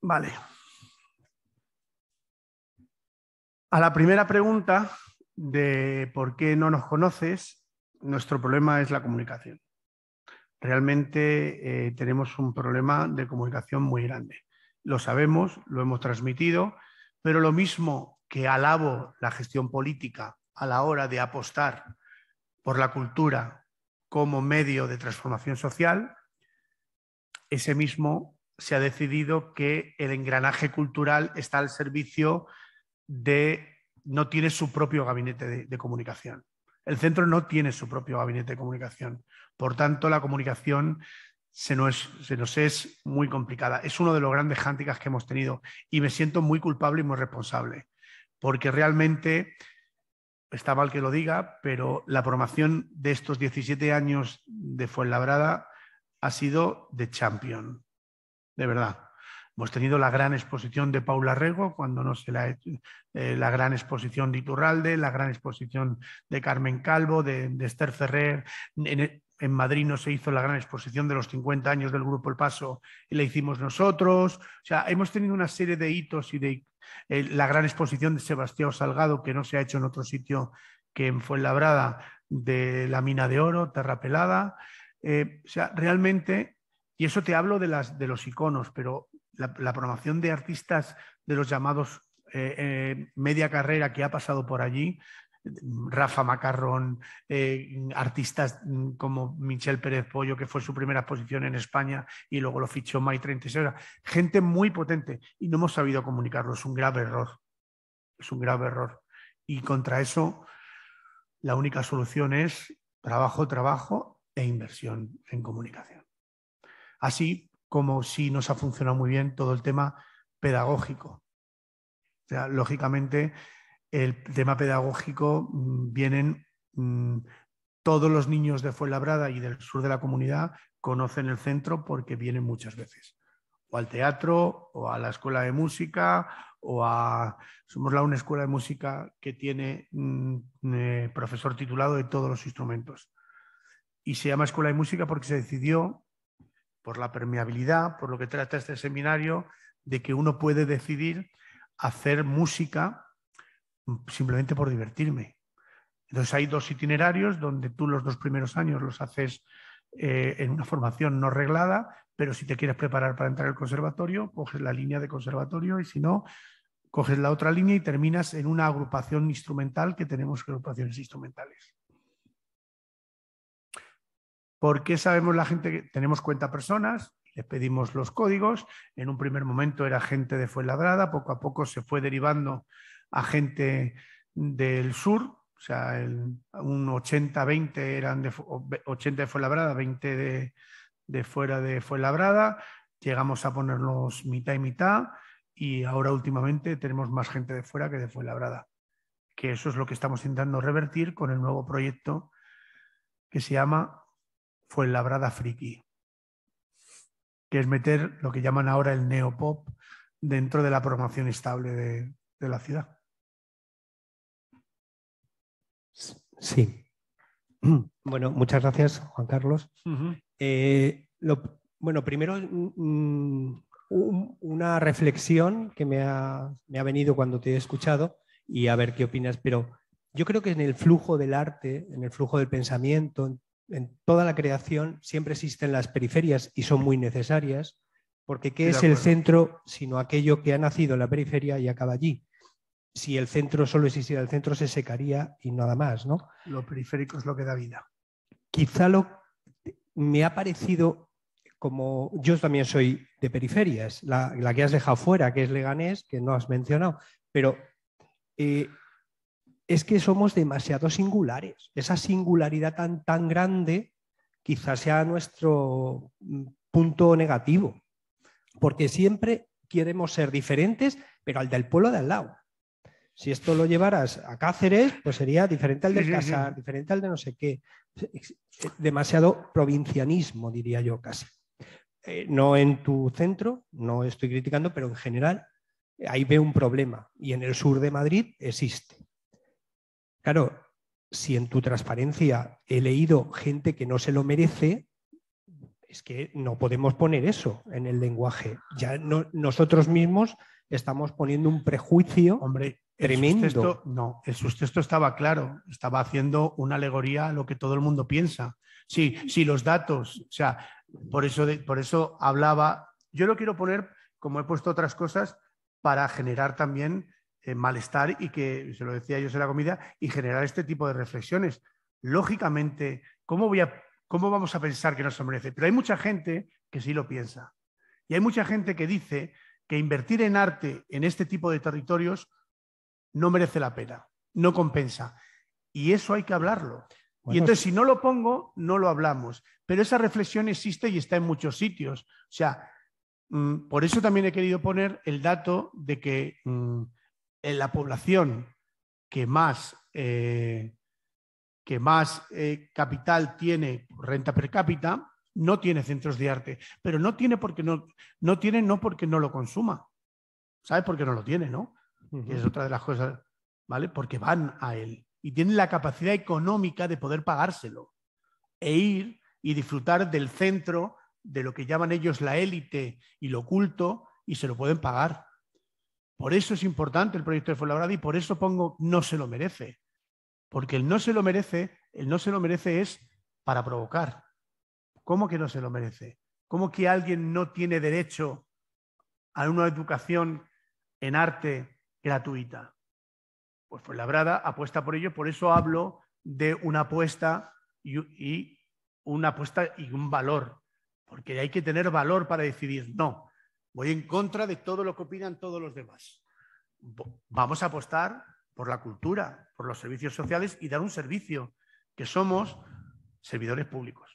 Vale. A la primera pregunta de por qué no nos conoces, nuestro problema es la comunicación. Realmente eh, tenemos un problema de comunicación muy grande. Lo sabemos, lo hemos transmitido, pero lo mismo que alabo la gestión política a la hora de apostar por la cultura como medio de transformación social, ese mismo se ha decidido que el engranaje cultural está al servicio de, no tiene su propio gabinete de comunicación. El centro no tiene su propio gabinete de comunicación. Por tanto, la comunicación se nos, es muy complicada. Es uno de los grandes hándicaps que hemos tenido y me siento muy culpable y muy responsable, porque realmente, está mal que lo diga, pero la promoción de estos 17 años de Fuenlabrada ha sido de champion, de verdad. Hemos tenido la gran exposición de Paula Rego, cuando no se la, eh, la gran exposición de Iturralde, la gran exposición de Carmen Calvo, de, Esther Ferrer. En, Madrid no se hizo la gran exposición de los 50 años del Grupo El Paso y la hicimos nosotros. O sea, hemos tenido una serie de hitos y de eh, la gran exposición de Sebastián Salgado, que no se ha hecho en otro sitio que en Fuenlabrada, de la mina de oro, Terra Pelada. Eh, o sea, realmente, y eso te hablo de, las, de los iconos, pero la, promoción de artistas de los llamados eh, eh, media carrera que ha pasado por allí, Rafa Macarrón, eh, artistas mm, como Michel Pérez Pollo, que fue su primera exposición en España y luego lo fichó May 36. Gente muy potente y no hemos sabido comunicarlo. Es un grave error. Es un grave error. Y contra eso, la única solución es trabajo, trabajo e inversión en comunicación. Así como si nos ha funcionado muy bien todo el tema pedagógico. lógicamente, el tema pedagógico mm, vienen mm, todos los niños de Fuenlabrada y del sur de la comunidad conocen el centro porque vienen muchas veces. O al teatro, o a la escuela de música, o a. Somos la una escuela de música que tiene mm, eh, profesor titulado de todos los instrumentos. Y se llama Escuela de Música porque se decidió por la permeabilidad, por lo que trata este seminario, de que uno puede decidir hacer música mm, simplemente por divertirme. Entonces hay dos itinerarios donde tú los dos primeros años los haces eh, en una formación no reglada, pero si te quieres preparar para entrar al conservatorio, coges la línea de conservatorio y si no, coges la otra línea y terminas en una agrupación instrumental que tenemos agrupaciones instrumentales. ¿Por qué sabemos la gente que tenemos cuenta personas? Les pedimos los códigos. En un primer momento era gente de Fuenlabrada, poco a poco se fue derivando a gente del sur, o sea, un 80-20 eran de 80 de Fuenlabrada, 20 de, de fuera de Fuenlabrada. Llegamos a ponernos mitad y mitad y ahora últimamente tenemos más gente de fuera que de Fuenlabrada, que eso es lo que estamos intentando revertir con el nuevo proyecto que se llama fue Labrada Friki, que es meter lo que llaman ahora el neopop dentro de la programación estable de, la ciudad. Sí. Bueno, muchas gracias, Juan Carlos. Eh, bueno, primero mm, una reflexión que me ha, me ha, venido cuando te he escuchado y a ver qué opinas, pero yo creo que en el flujo del arte, en el flujo del pensamiento, en toda la creación siempre existen las periferias y son muy necesarias, porque ¿qué es el centro sino aquello que ha nacido en la periferia y acaba allí? Si el centro solo existiera, el centro se secaría y nada más, ¿no? Lo periférico es lo que da vida. Quizá lo me ha parecido como yo también soy de periferias, la, que has dejado fuera, que es Leganés, que no has mencionado, pero eh, es que somos demasiado singulares. Esa singularidad tan, tan grande quizás sea nuestro mm, punto negativo, porque siempre queremos ser diferentes, pero al del pueblo de al lado. Si esto lo llevaras a Cáceres, pues sería diferente al de Casar, diferente al de no sé qué. Demasiado provincianismo, diría yo casi. Eh, no en tu centro, no estoy criticando, pero en general ahí veo un problema y en el sur de Madrid existe. Claro, si en tu transparencia he leído gente que no se lo merece, es que no podemos poner eso en el lenguaje. Ya no, nosotros mismos estamos poniendo un prejuicio Hombre, tremendo. El subtexto, no, el estaba claro, estaba haciendo una alegoría a lo que todo el mundo piensa. Sí, sí, los datos, o sea, por eso, por eso hablaba. Yo lo quiero poner, como he puesto otras cosas, para generar también eh, malestar y que, se lo decía yo, en la comida, y generar este tipo de reflexiones. Lógicamente, ¿cómo, voy a, ¿cómo vamos a pensar que no se merece? Pero hay mucha gente que sí lo piensa. Y hay mucha gente que dice que invertir en arte en este tipo de territorios no merece la pena, no compensa. Y eso hay que hablarlo. y entonces, si no lo pongo, no lo hablamos. Pero esa reflexión existe y está en muchos sitios. O sea, mm, por eso también he querido poner el dato de que mm, en la población que más, eh, que más eh, capital tiene renta per cápita no tiene centros de arte, pero no tiene porque no, no tiene no porque no lo consuma. ¿Sabes por qué no lo tiene, no? Es otra de las cosas, ¿vale? Porque van a él y tienen la capacidad económica de poder pagárselo e ir y disfrutar del centro, de lo que llaman ellos la élite y lo oculto, y se lo pueden pagar. Por eso es importante el proyecto de Fuenlabrada y por eso pongo no se lo merece. Porque el no se lo merece, el no se lo merece es para provocar. ¿Cómo que no se lo merece? ¿Cómo que alguien no tiene derecho a una educación en arte gratuita? Pues Fuenlabrada apuesta por ello, por eso hablo de una apuesta y una apuesta y un valor, porque hay que tener valor para decidir no. Voy en contra de todo lo que opinan todos los demás. Vamos a apostar por la cultura, por los servicios sociales y dar un servicio, que somos servidores públicos.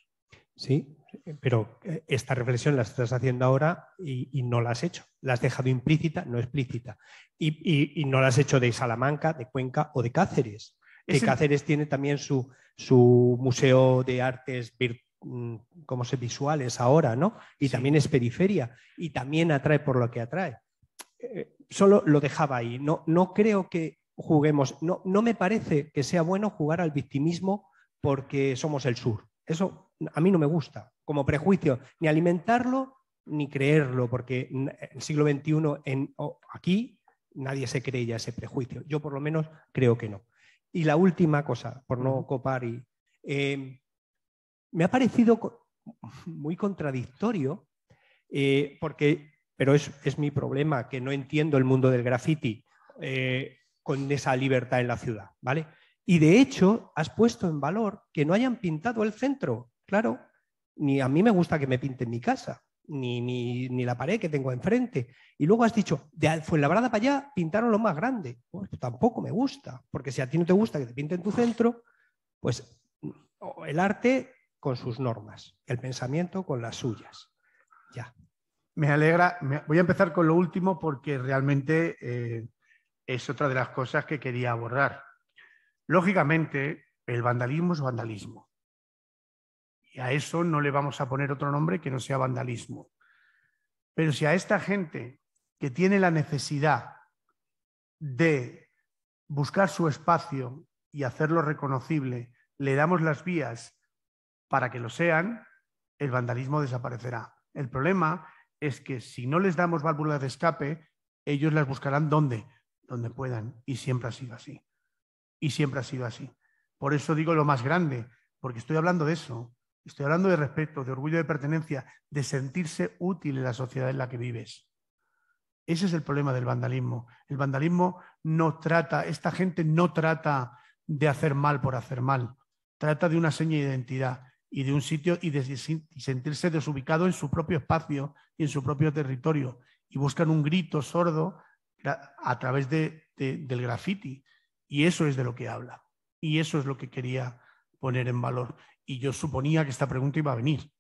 Sí, pero eh, esta reflexión la estás haciendo ahora y, no la has hecho. La has dejado implícita, no explícita. Y, no la has hecho de Salamanca, de Cuenca o de Cáceres. Cáceres tiene también su, su museo de artes virtuales Mm, como se visuales ahora, ¿no? Y también es periferia y también atrae por lo que atrae. Eh, solo lo dejaba ahí. No, no creo que juguemos, no, no me parece que sea bueno jugar al victimismo porque somos el sur. Eso a mí no me gusta, como prejuicio, ni alimentarlo ni creerlo, porque en el siglo XXI en, aquí nadie se cree ya ese prejuicio. Yo por lo menos creo que no. Y la última cosa, por no copar y... Eh, me ha parecido muy contradictorio, eh, porque, pero es, es, mi problema, que no entiendo el mundo del graffiti eh, con esa libertad en la ciudad, ¿vale? Y de hecho, has puesto en valor que no hayan pintado el centro. Claro, ni a mí me gusta que me pinten mi casa, ni, ni, la pared que tengo enfrente. Y luego has dicho, de Fuenlabrada para allá pintaron lo más grande. Pues tampoco me gusta, porque si a ti no te gusta que te pinten tu centro, pues el arte con sus normas, el pensamiento con las suyas. Ya. Me alegra, voy a empezar con lo último porque realmente eh, es otra de las cosas que quería abordar. Lógicamente, el vandalismo es vandalismo. Y a eso no le vamos a poner otro nombre que no sea vandalismo. Pero si a esta gente que tiene la necesidad de buscar su espacio y hacerlo reconocible, le damos las vías para que lo sean, el vandalismo desaparecerá. El problema es que si no les damos válvulas de escape, ellos las buscarán donde, donde puedan. Y siempre ha sido así. Y siempre ha sido así. Por eso digo lo más grande, porque estoy hablando de eso. Estoy hablando de respeto, de orgullo de pertenencia, de sentirse útil en la sociedad en la que vives. Ese es el problema del vandalismo. El vandalismo no trata, esta gente no trata de hacer mal por hacer mal. Trata de una seña de identidad y de un sitio y, de, sentirse desubicado en su propio espacio y en su propio territorio. Y buscan un grito sordo a través de, del graffiti. Y eso es de lo que habla. Y eso es lo que quería poner en valor. Y yo suponía que esta pregunta iba a venir.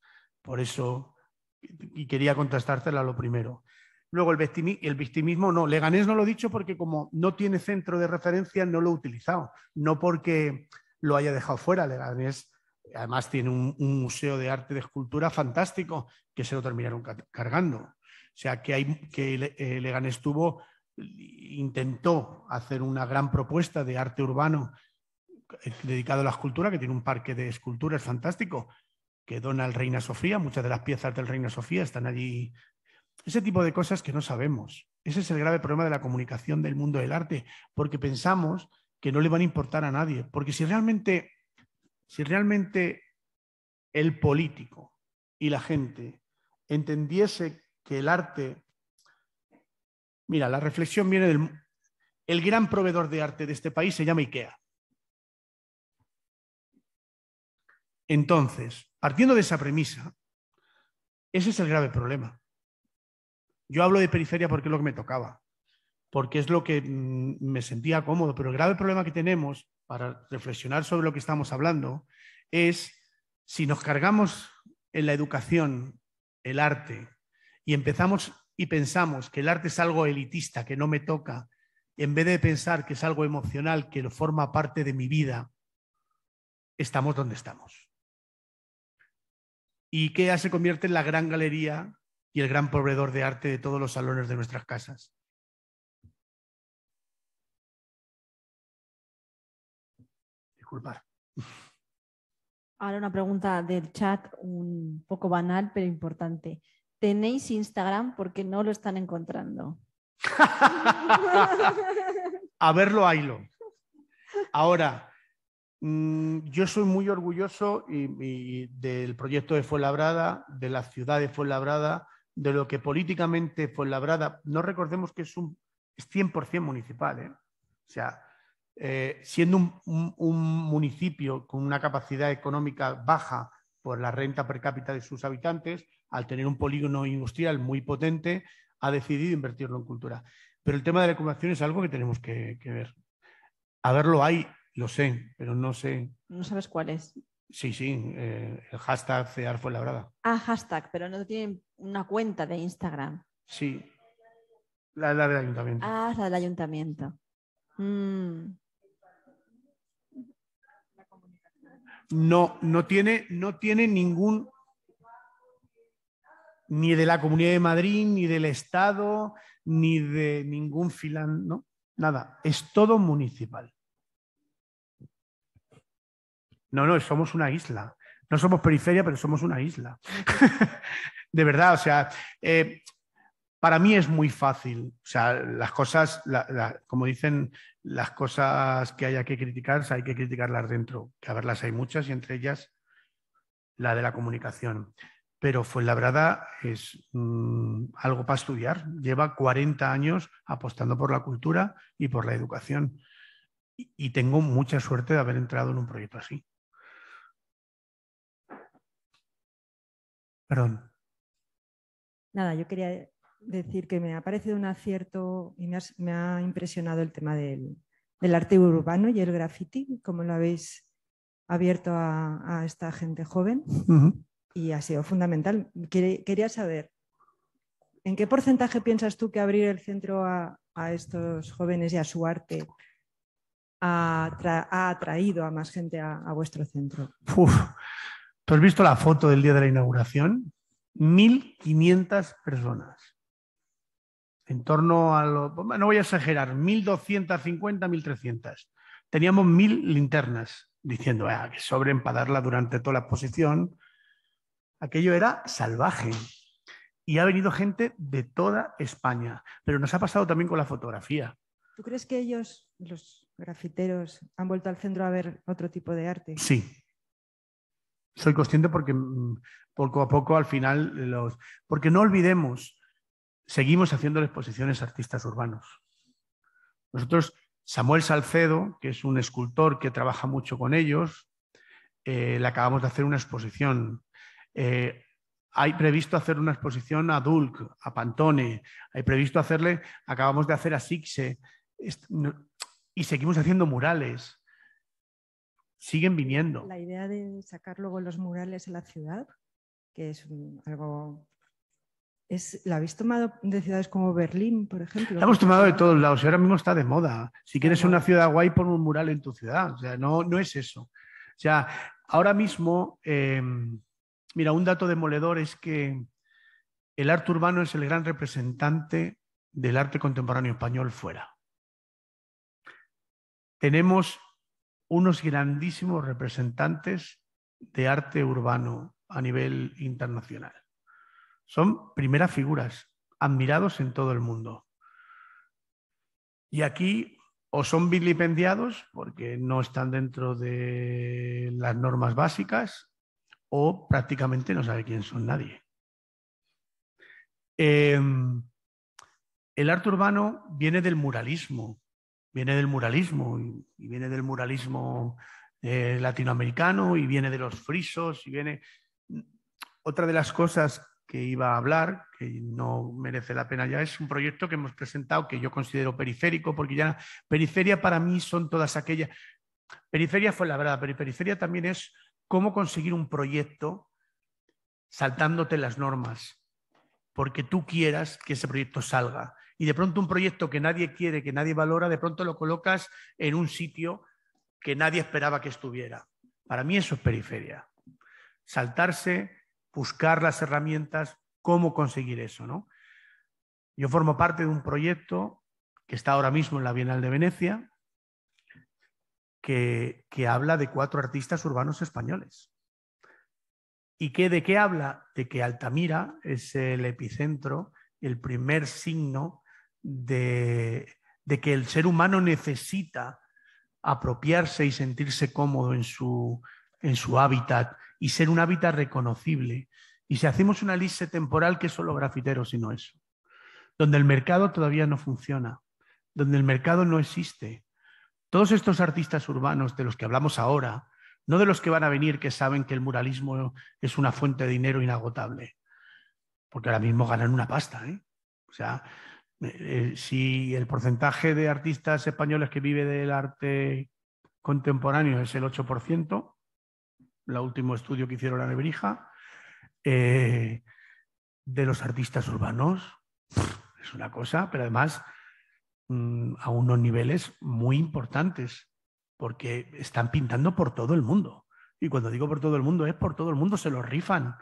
Por eso, y quería contestártela lo primero. Luego, el, el victimismo no. Leganés no lo he dicho porque como no tiene centro de referencia, no lo he utilizado. No porque lo haya dejado fuera. Leganés Además tiene un, museo de arte de escultura fantástico que se lo terminaron cargando. O sea, que, hay, que eh, Leganés intentó hacer una gran propuesta de arte urbano eh, dedicado a la escultura, que tiene un parque de esculturas fantástico, que dona el Reina Sofía, muchas de las piezas del Reina Sofía están allí. Ese tipo de cosas que no sabemos. Ese es el grave problema de la comunicación del mundo del arte, porque pensamos que no le van a importar a nadie, porque si realmente si realmente el político y la gente entendiese que el arte, mira, la reflexión viene del... El gran proveedor de arte de este país se llama IKEA. Entonces, partiendo de esa premisa, ese es el grave problema. Yo hablo de periferia porque es lo que me tocaba, porque es lo que mm, me sentía cómodo, pero el grave problema que tenemos para reflexionar sobre lo que estamos hablando, es si nos cargamos en la educación el arte y empezamos y pensamos que el arte es algo elitista, que no me toca, en vez de pensar que es algo emocional, que forma parte de mi vida, estamos donde estamos. Y IKEA se convierte en la gran galería y el gran proveedor de arte de todos los salones de nuestras casas. Ahora una pregunta del chat un poco banal pero importante. ¿Tenéis Instagram porque no lo están encontrando? A verlo, Ailo. Ahora, mm, yo soy muy orgulloso del proyecto de Fuenlabrada, de la ciudad de Fuenlabrada, de lo que políticamente Fuenlabrada, no recordemos que es un 100% municipal, ¿eh? o sea, eh, siendo un, municipio con una capacidad económica baja por la renta per cápita de sus habitantes, al tener un polígono industrial muy potente, ha decidido invertirlo en cultura. Pero el tema de la ecuación es algo que tenemos que, ver. A verlo hay, lo sé, pero no sé. No sabes cuál es. Sí, sí, eh, el hashtag CEAR fue labrada. Ah, hashtag, pero no tienen una cuenta de Instagram. Sí, la, la del ayuntamiento. Ah, la del ayuntamiento. Mm. no, no, tiene, no tiene ningún, ni de la Comunidad de Madrid, ni del Estado, ni de ningún filán, ¿no? Nada, es todo municipal. No, no, somos una isla. No somos periferia, pero somos una isla. de verdad, o sea, eh, para mí es muy fácil. O sea, las cosas, como dicen, las cosas que haya que criticar, hay que criticarlas dentro. Que a verlas hay muchas y entre ellas la de la comunicación. Pero Fuenlabrada es mm, algo para estudiar. Lleva 40 años apostando por la cultura y por la educación. y tengo mucha suerte de haber entrado en un proyecto así. Perdón. Nada, yo quería decir que me ha parecido un acierto y me, ha impresionado el tema del, arte urbano y el graffiti, como lo habéis abierto a, esta gente joven. Y ha sido fundamental. Quería saber, ¿en qué porcentaje piensas tú que abrir el centro a, estos jóvenes y a su arte ha, atraído a más gente a, vuestro centro? ¿Tú has visto la foto del día de la inauguración? 1.500 personas en torno a los, no voy a exagerar, 1.250, 1.300. Teníamos mil linternas diciendo ah, que sobren para durante toda la exposición. Aquello era salvaje. Y ha venido gente de toda España. Pero nos ha pasado también con la fotografía. ¿Tú crees que ellos, los grafiteros, han vuelto al centro a ver otro tipo de arte? Sí. Soy consciente porque mm, poco a poco al final los... Porque no olvidemos seguimos haciendo exposiciones a artistas urbanos. Nosotros, Samuel Salcedo, que es un escultor que trabaja mucho con ellos, eh, le acabamos de hacer una exposición. Eh, hay previsto hacer una exposición a Dulc, a Pantone, hay previsto hacerle, acabamos de hacer a Sixe, y seguimos haciendo murales. Siguen viniendo. La idea de sacar luego los murales a la ciudad, que es algo la habéis tomado de ciudades como Berlín, por ejemplo. La hemos tomado de todos lados y ahora mismo está de moda. Si quieres una ciudad guay, pon un mural en tu ciudad. O sea, no, no es eso. O sea, ahora mismo, em, mira, un dato demoledor es que el arte urbano es el gran representante del arte contemporáneo español fuera. Tenemos unos grandísimos representantes de arte urbano a nivel internacional. Son primeras figuras, admirados en todo el mundo. Y aquí o son vilipendiados porque no están dentro de las normas básicas o prácticamente no sabe quién son nadie. Em, el arte urbano viene del muralismo, viene del muralismo y, viene del muralismo eh, latinoamericano y viene de los frisos y viene... Mm, otra de las cosas que iba a hablar, que no merece la pena ya, es un proyecto que hemos presentado que yo considero periférico, porque ya periferia para mí son todas aquellas. Periferia fue la verdad, pero periferia también es cómo conseguir un proyecto saltándote las normas, porque tú quieras que ese proyecto salga. Y de pronto un proyecto que nadie quiere, que nadie valora, de pronto lo colocas en un sitio que nadie esperaba que estuviera. Para mí eso es periferia. Saltarse buscar las herramientas, cómo conseguir eso. ¿no? Yo formo parte de un proyecto que está ahora mismo en la Bienal de Venecia, que, habla de cuatro artistas urbanos españoles. ¿Y que, de qué habla? De que Altamira es el epicentro, el primer signo de, de que el ser humano necesita apropiarse y sentirse cómodo en su, en su hábitat, y ser un hábitat reconocible. Y si hacemos una lista temporal, que son los grafiteros no eso? Donde el mercado todavía no funciona, donde el mercado no existe. Todos estos artistas urbanos de los que hablamos ahora, no de los que van a venir que saben que el muralismo es una fuente de dinero inagotable, porque ahora mismo ganan una pasta. ¿eh? O sea, eh, eh, si el porcentaje de artistas españoles que vive del arte contemporáneo es el 8%, el último estudio que hicieron la Nebrija, eh, de los artistas urbanos. Es una cosa, pero además mm, a unos niveles muy importantes, porque están pintando por todo el mundo. Y cuando digo por todo el mundo, es por todo el mundo, se los rifan.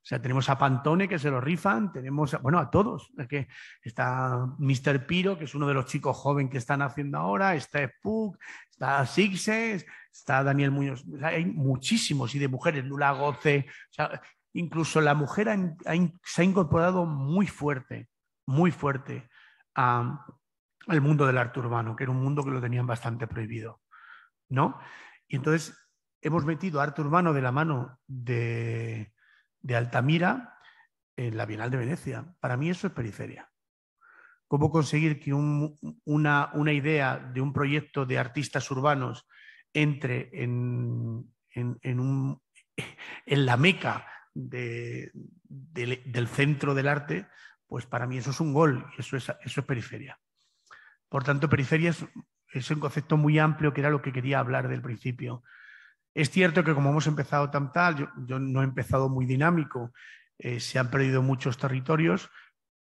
O sea, tenemos a Pantone que se lo rifan, tenemos, bueno, a todos. que está Mr. Piro, que es uno de los chicos jóvenes que están haciendo ahora, está Spook, está Sixes, está Daniel Muñoz. hay muchísimos y de mujeres, Lula Goce. O sea, incluso la mujer se ha incorporado muy fuerte, muy fuerte al mundo del arte urbano, que era un mundo que lo tenían bastante prohibido. ¿no? Y entonces hemos metido arte urbano de la mano de, de Altamira en la Bienal de Venecia. Para mí eso es periferia. ¿Cómo conseguir que una, idea de un proyecto de artistas urbanos entre en, la meca del centro del arte? Pues para mí eso es un gol, eso es, eso es periferia. Por tanto, periferia es, es un concepto muy amplio que era lo que quería hablar del principio. Es cierto que como hemos empezado tan tal, yo, no he empezado muy dinámico, eh, se han perdido muchos territorios,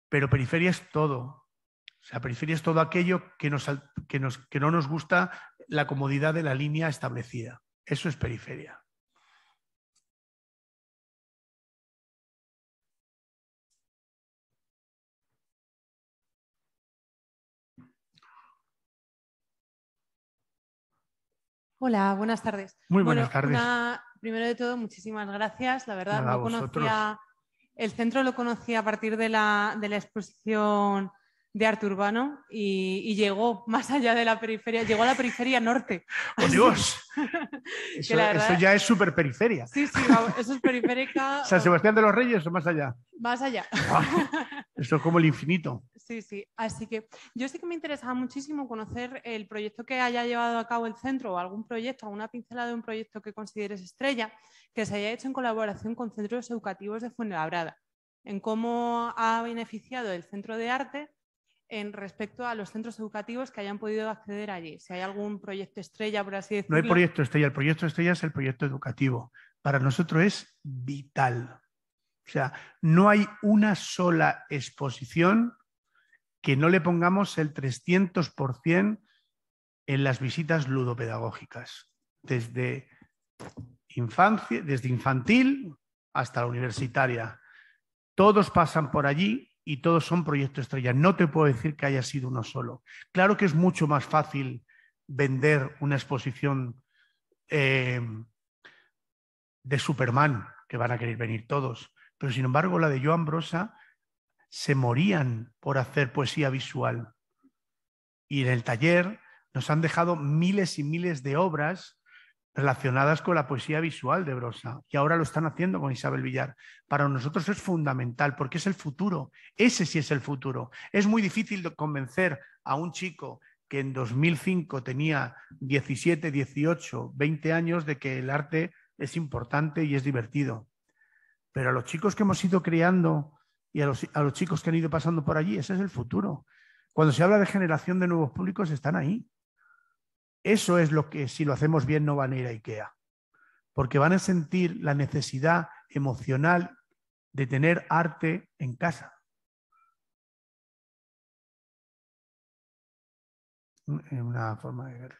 pero periferia es todo. O sea, periferia es todo aquello que, que no nos gusta la comodidad de la línea establecida. Eso es periferia. Hola, buenas tardes. Muy buenas tardes. primero de todo, muchísimas gracias. La verdad, conocía el centro, lo conocí a partir de la, de la exposición de arte urbano y, llegó más allá de la periferia, llegó a la periferia norte. ¡Oh, Dios! eso, ya es súper periferia. Sí, sí, eso es periférica. ¿San Sebastián de los Reyes o más allá? Más allá. Ah, eso es como el infinito. Sí, sí. Así que yo sí que me interesaba muchísimo conocer el proyecto que haya llevado a cabo el centro o algún proyecto, alguna pincelada de un proyecto que consideres estrella, que se haya hecho en colaboración con centros educativos de Fuenlabrada en cómo ha beneficiado el centro de arte en respecto a los centros educativos que hayan podido acceder allí. Si hay algún proyecto estrella, por así decirlo. No hay proyecto estrella, el proyecto estrella es el proyecto educativo. Para nosotros es vital. O sea, no hay una sola exposición que no le pongamos el 300% en las visitas ludopedagógicas, desde, infancia, desde infantil hasta la universitaria. Todos pasan por allí y todos son proyectos estrella. No te puedo decir que haya sido uno solo. Claro que es mucho más fácil vender una exposición eh, de Superman, que van a querer venir todos, pero sin embargo la de Joan Brosa se morían por hacer poesía visual. Y en el taller nos han dejado miles y miles de obras relacionadas con la poesía visual de Brosa, y ahora lo están haciendo con Isabel Villar. Para nosotros es fundamental, porque es el futuro, ese sí es el futuro. Es muy difícil convencer a un chico que en 2005 tenía 17, 18, 20 años de que el arte es importante y es divertido. Pero a los chicos que hemos ido creando y a los chicos que han ido pasando por allí, ese es el futuro. Cuando se habla de generación de nuevos públicos, están ahí. Eso es lo que si lo hacemos bien no van a ir a IKEA, porque van a sentir la necesidad emocional de tener arte en casa. una forma de verlo.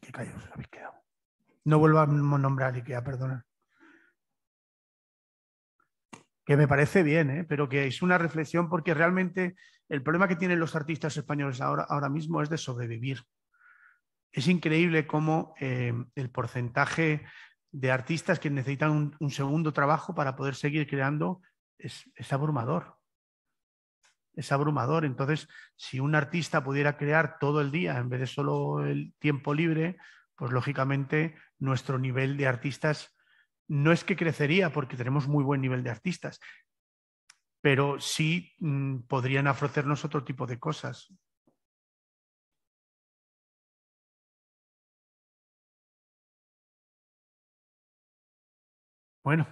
Qué habéis quedado. No vuelvo a nombrar IKEA, perdón. Que me parece bien, ¿eh? pero que es una reflexión porque realmente el problema que tienen los artistas españoles ahora, ahora mismo es de sobrevivir. Es increíble cómo eh, el porcentaje de artistas que necesitan un, segundo trabajo para poder seguir creando es, abrumador. Es abrumador. Entonces, si un artista pudiera crear todo el día en vez de solo el tiempo libre, pues lógicamente nuestro nivel de artistas no es que crecería porque tenemos muy buen nivel de artistas, pero sí mm, podrían ofrecernos otro tipo de cosas. Bueno,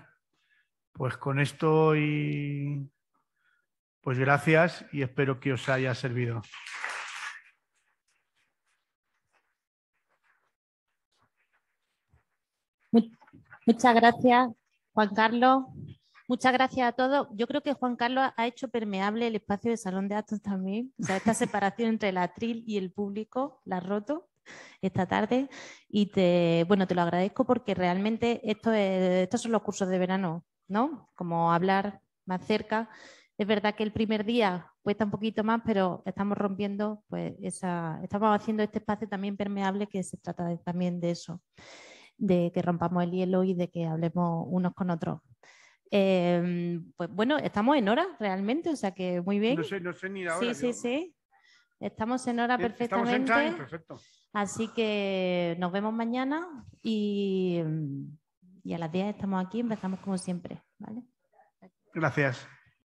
pues con esto y pues gracias y espero que os haya servido. Muchas gracias, Juan Carlos. Muchas gracias a todos. Yo creo que Juan Carlos ha hecho permeable el espacio de salón de actos también. O sea, esta separación entre el atril y el público la ha roto esta tarde y te, bueno, te lo agradezco porque realmente esto estos son los cursos de verano, ¿no? Como hablar más cerca. Es verdad que el primer día cuesta un poquito más, pero estamos rompiendo, pues esa, estamos haciendo este espacio también permeable que se trata también de eso, de que rompamos el hielo y de que hablemos unos con otros. Em, pues bueno, estamos en hora realmente, o sea que muy bien. No sé, no sé ni ahora. Sí, sí, sí. Estamos en hora eh, perfectamente. perfecto. Así que nos vemos mañana y, y a las 10 estamos aquí, empezamos como siempre. Gracias.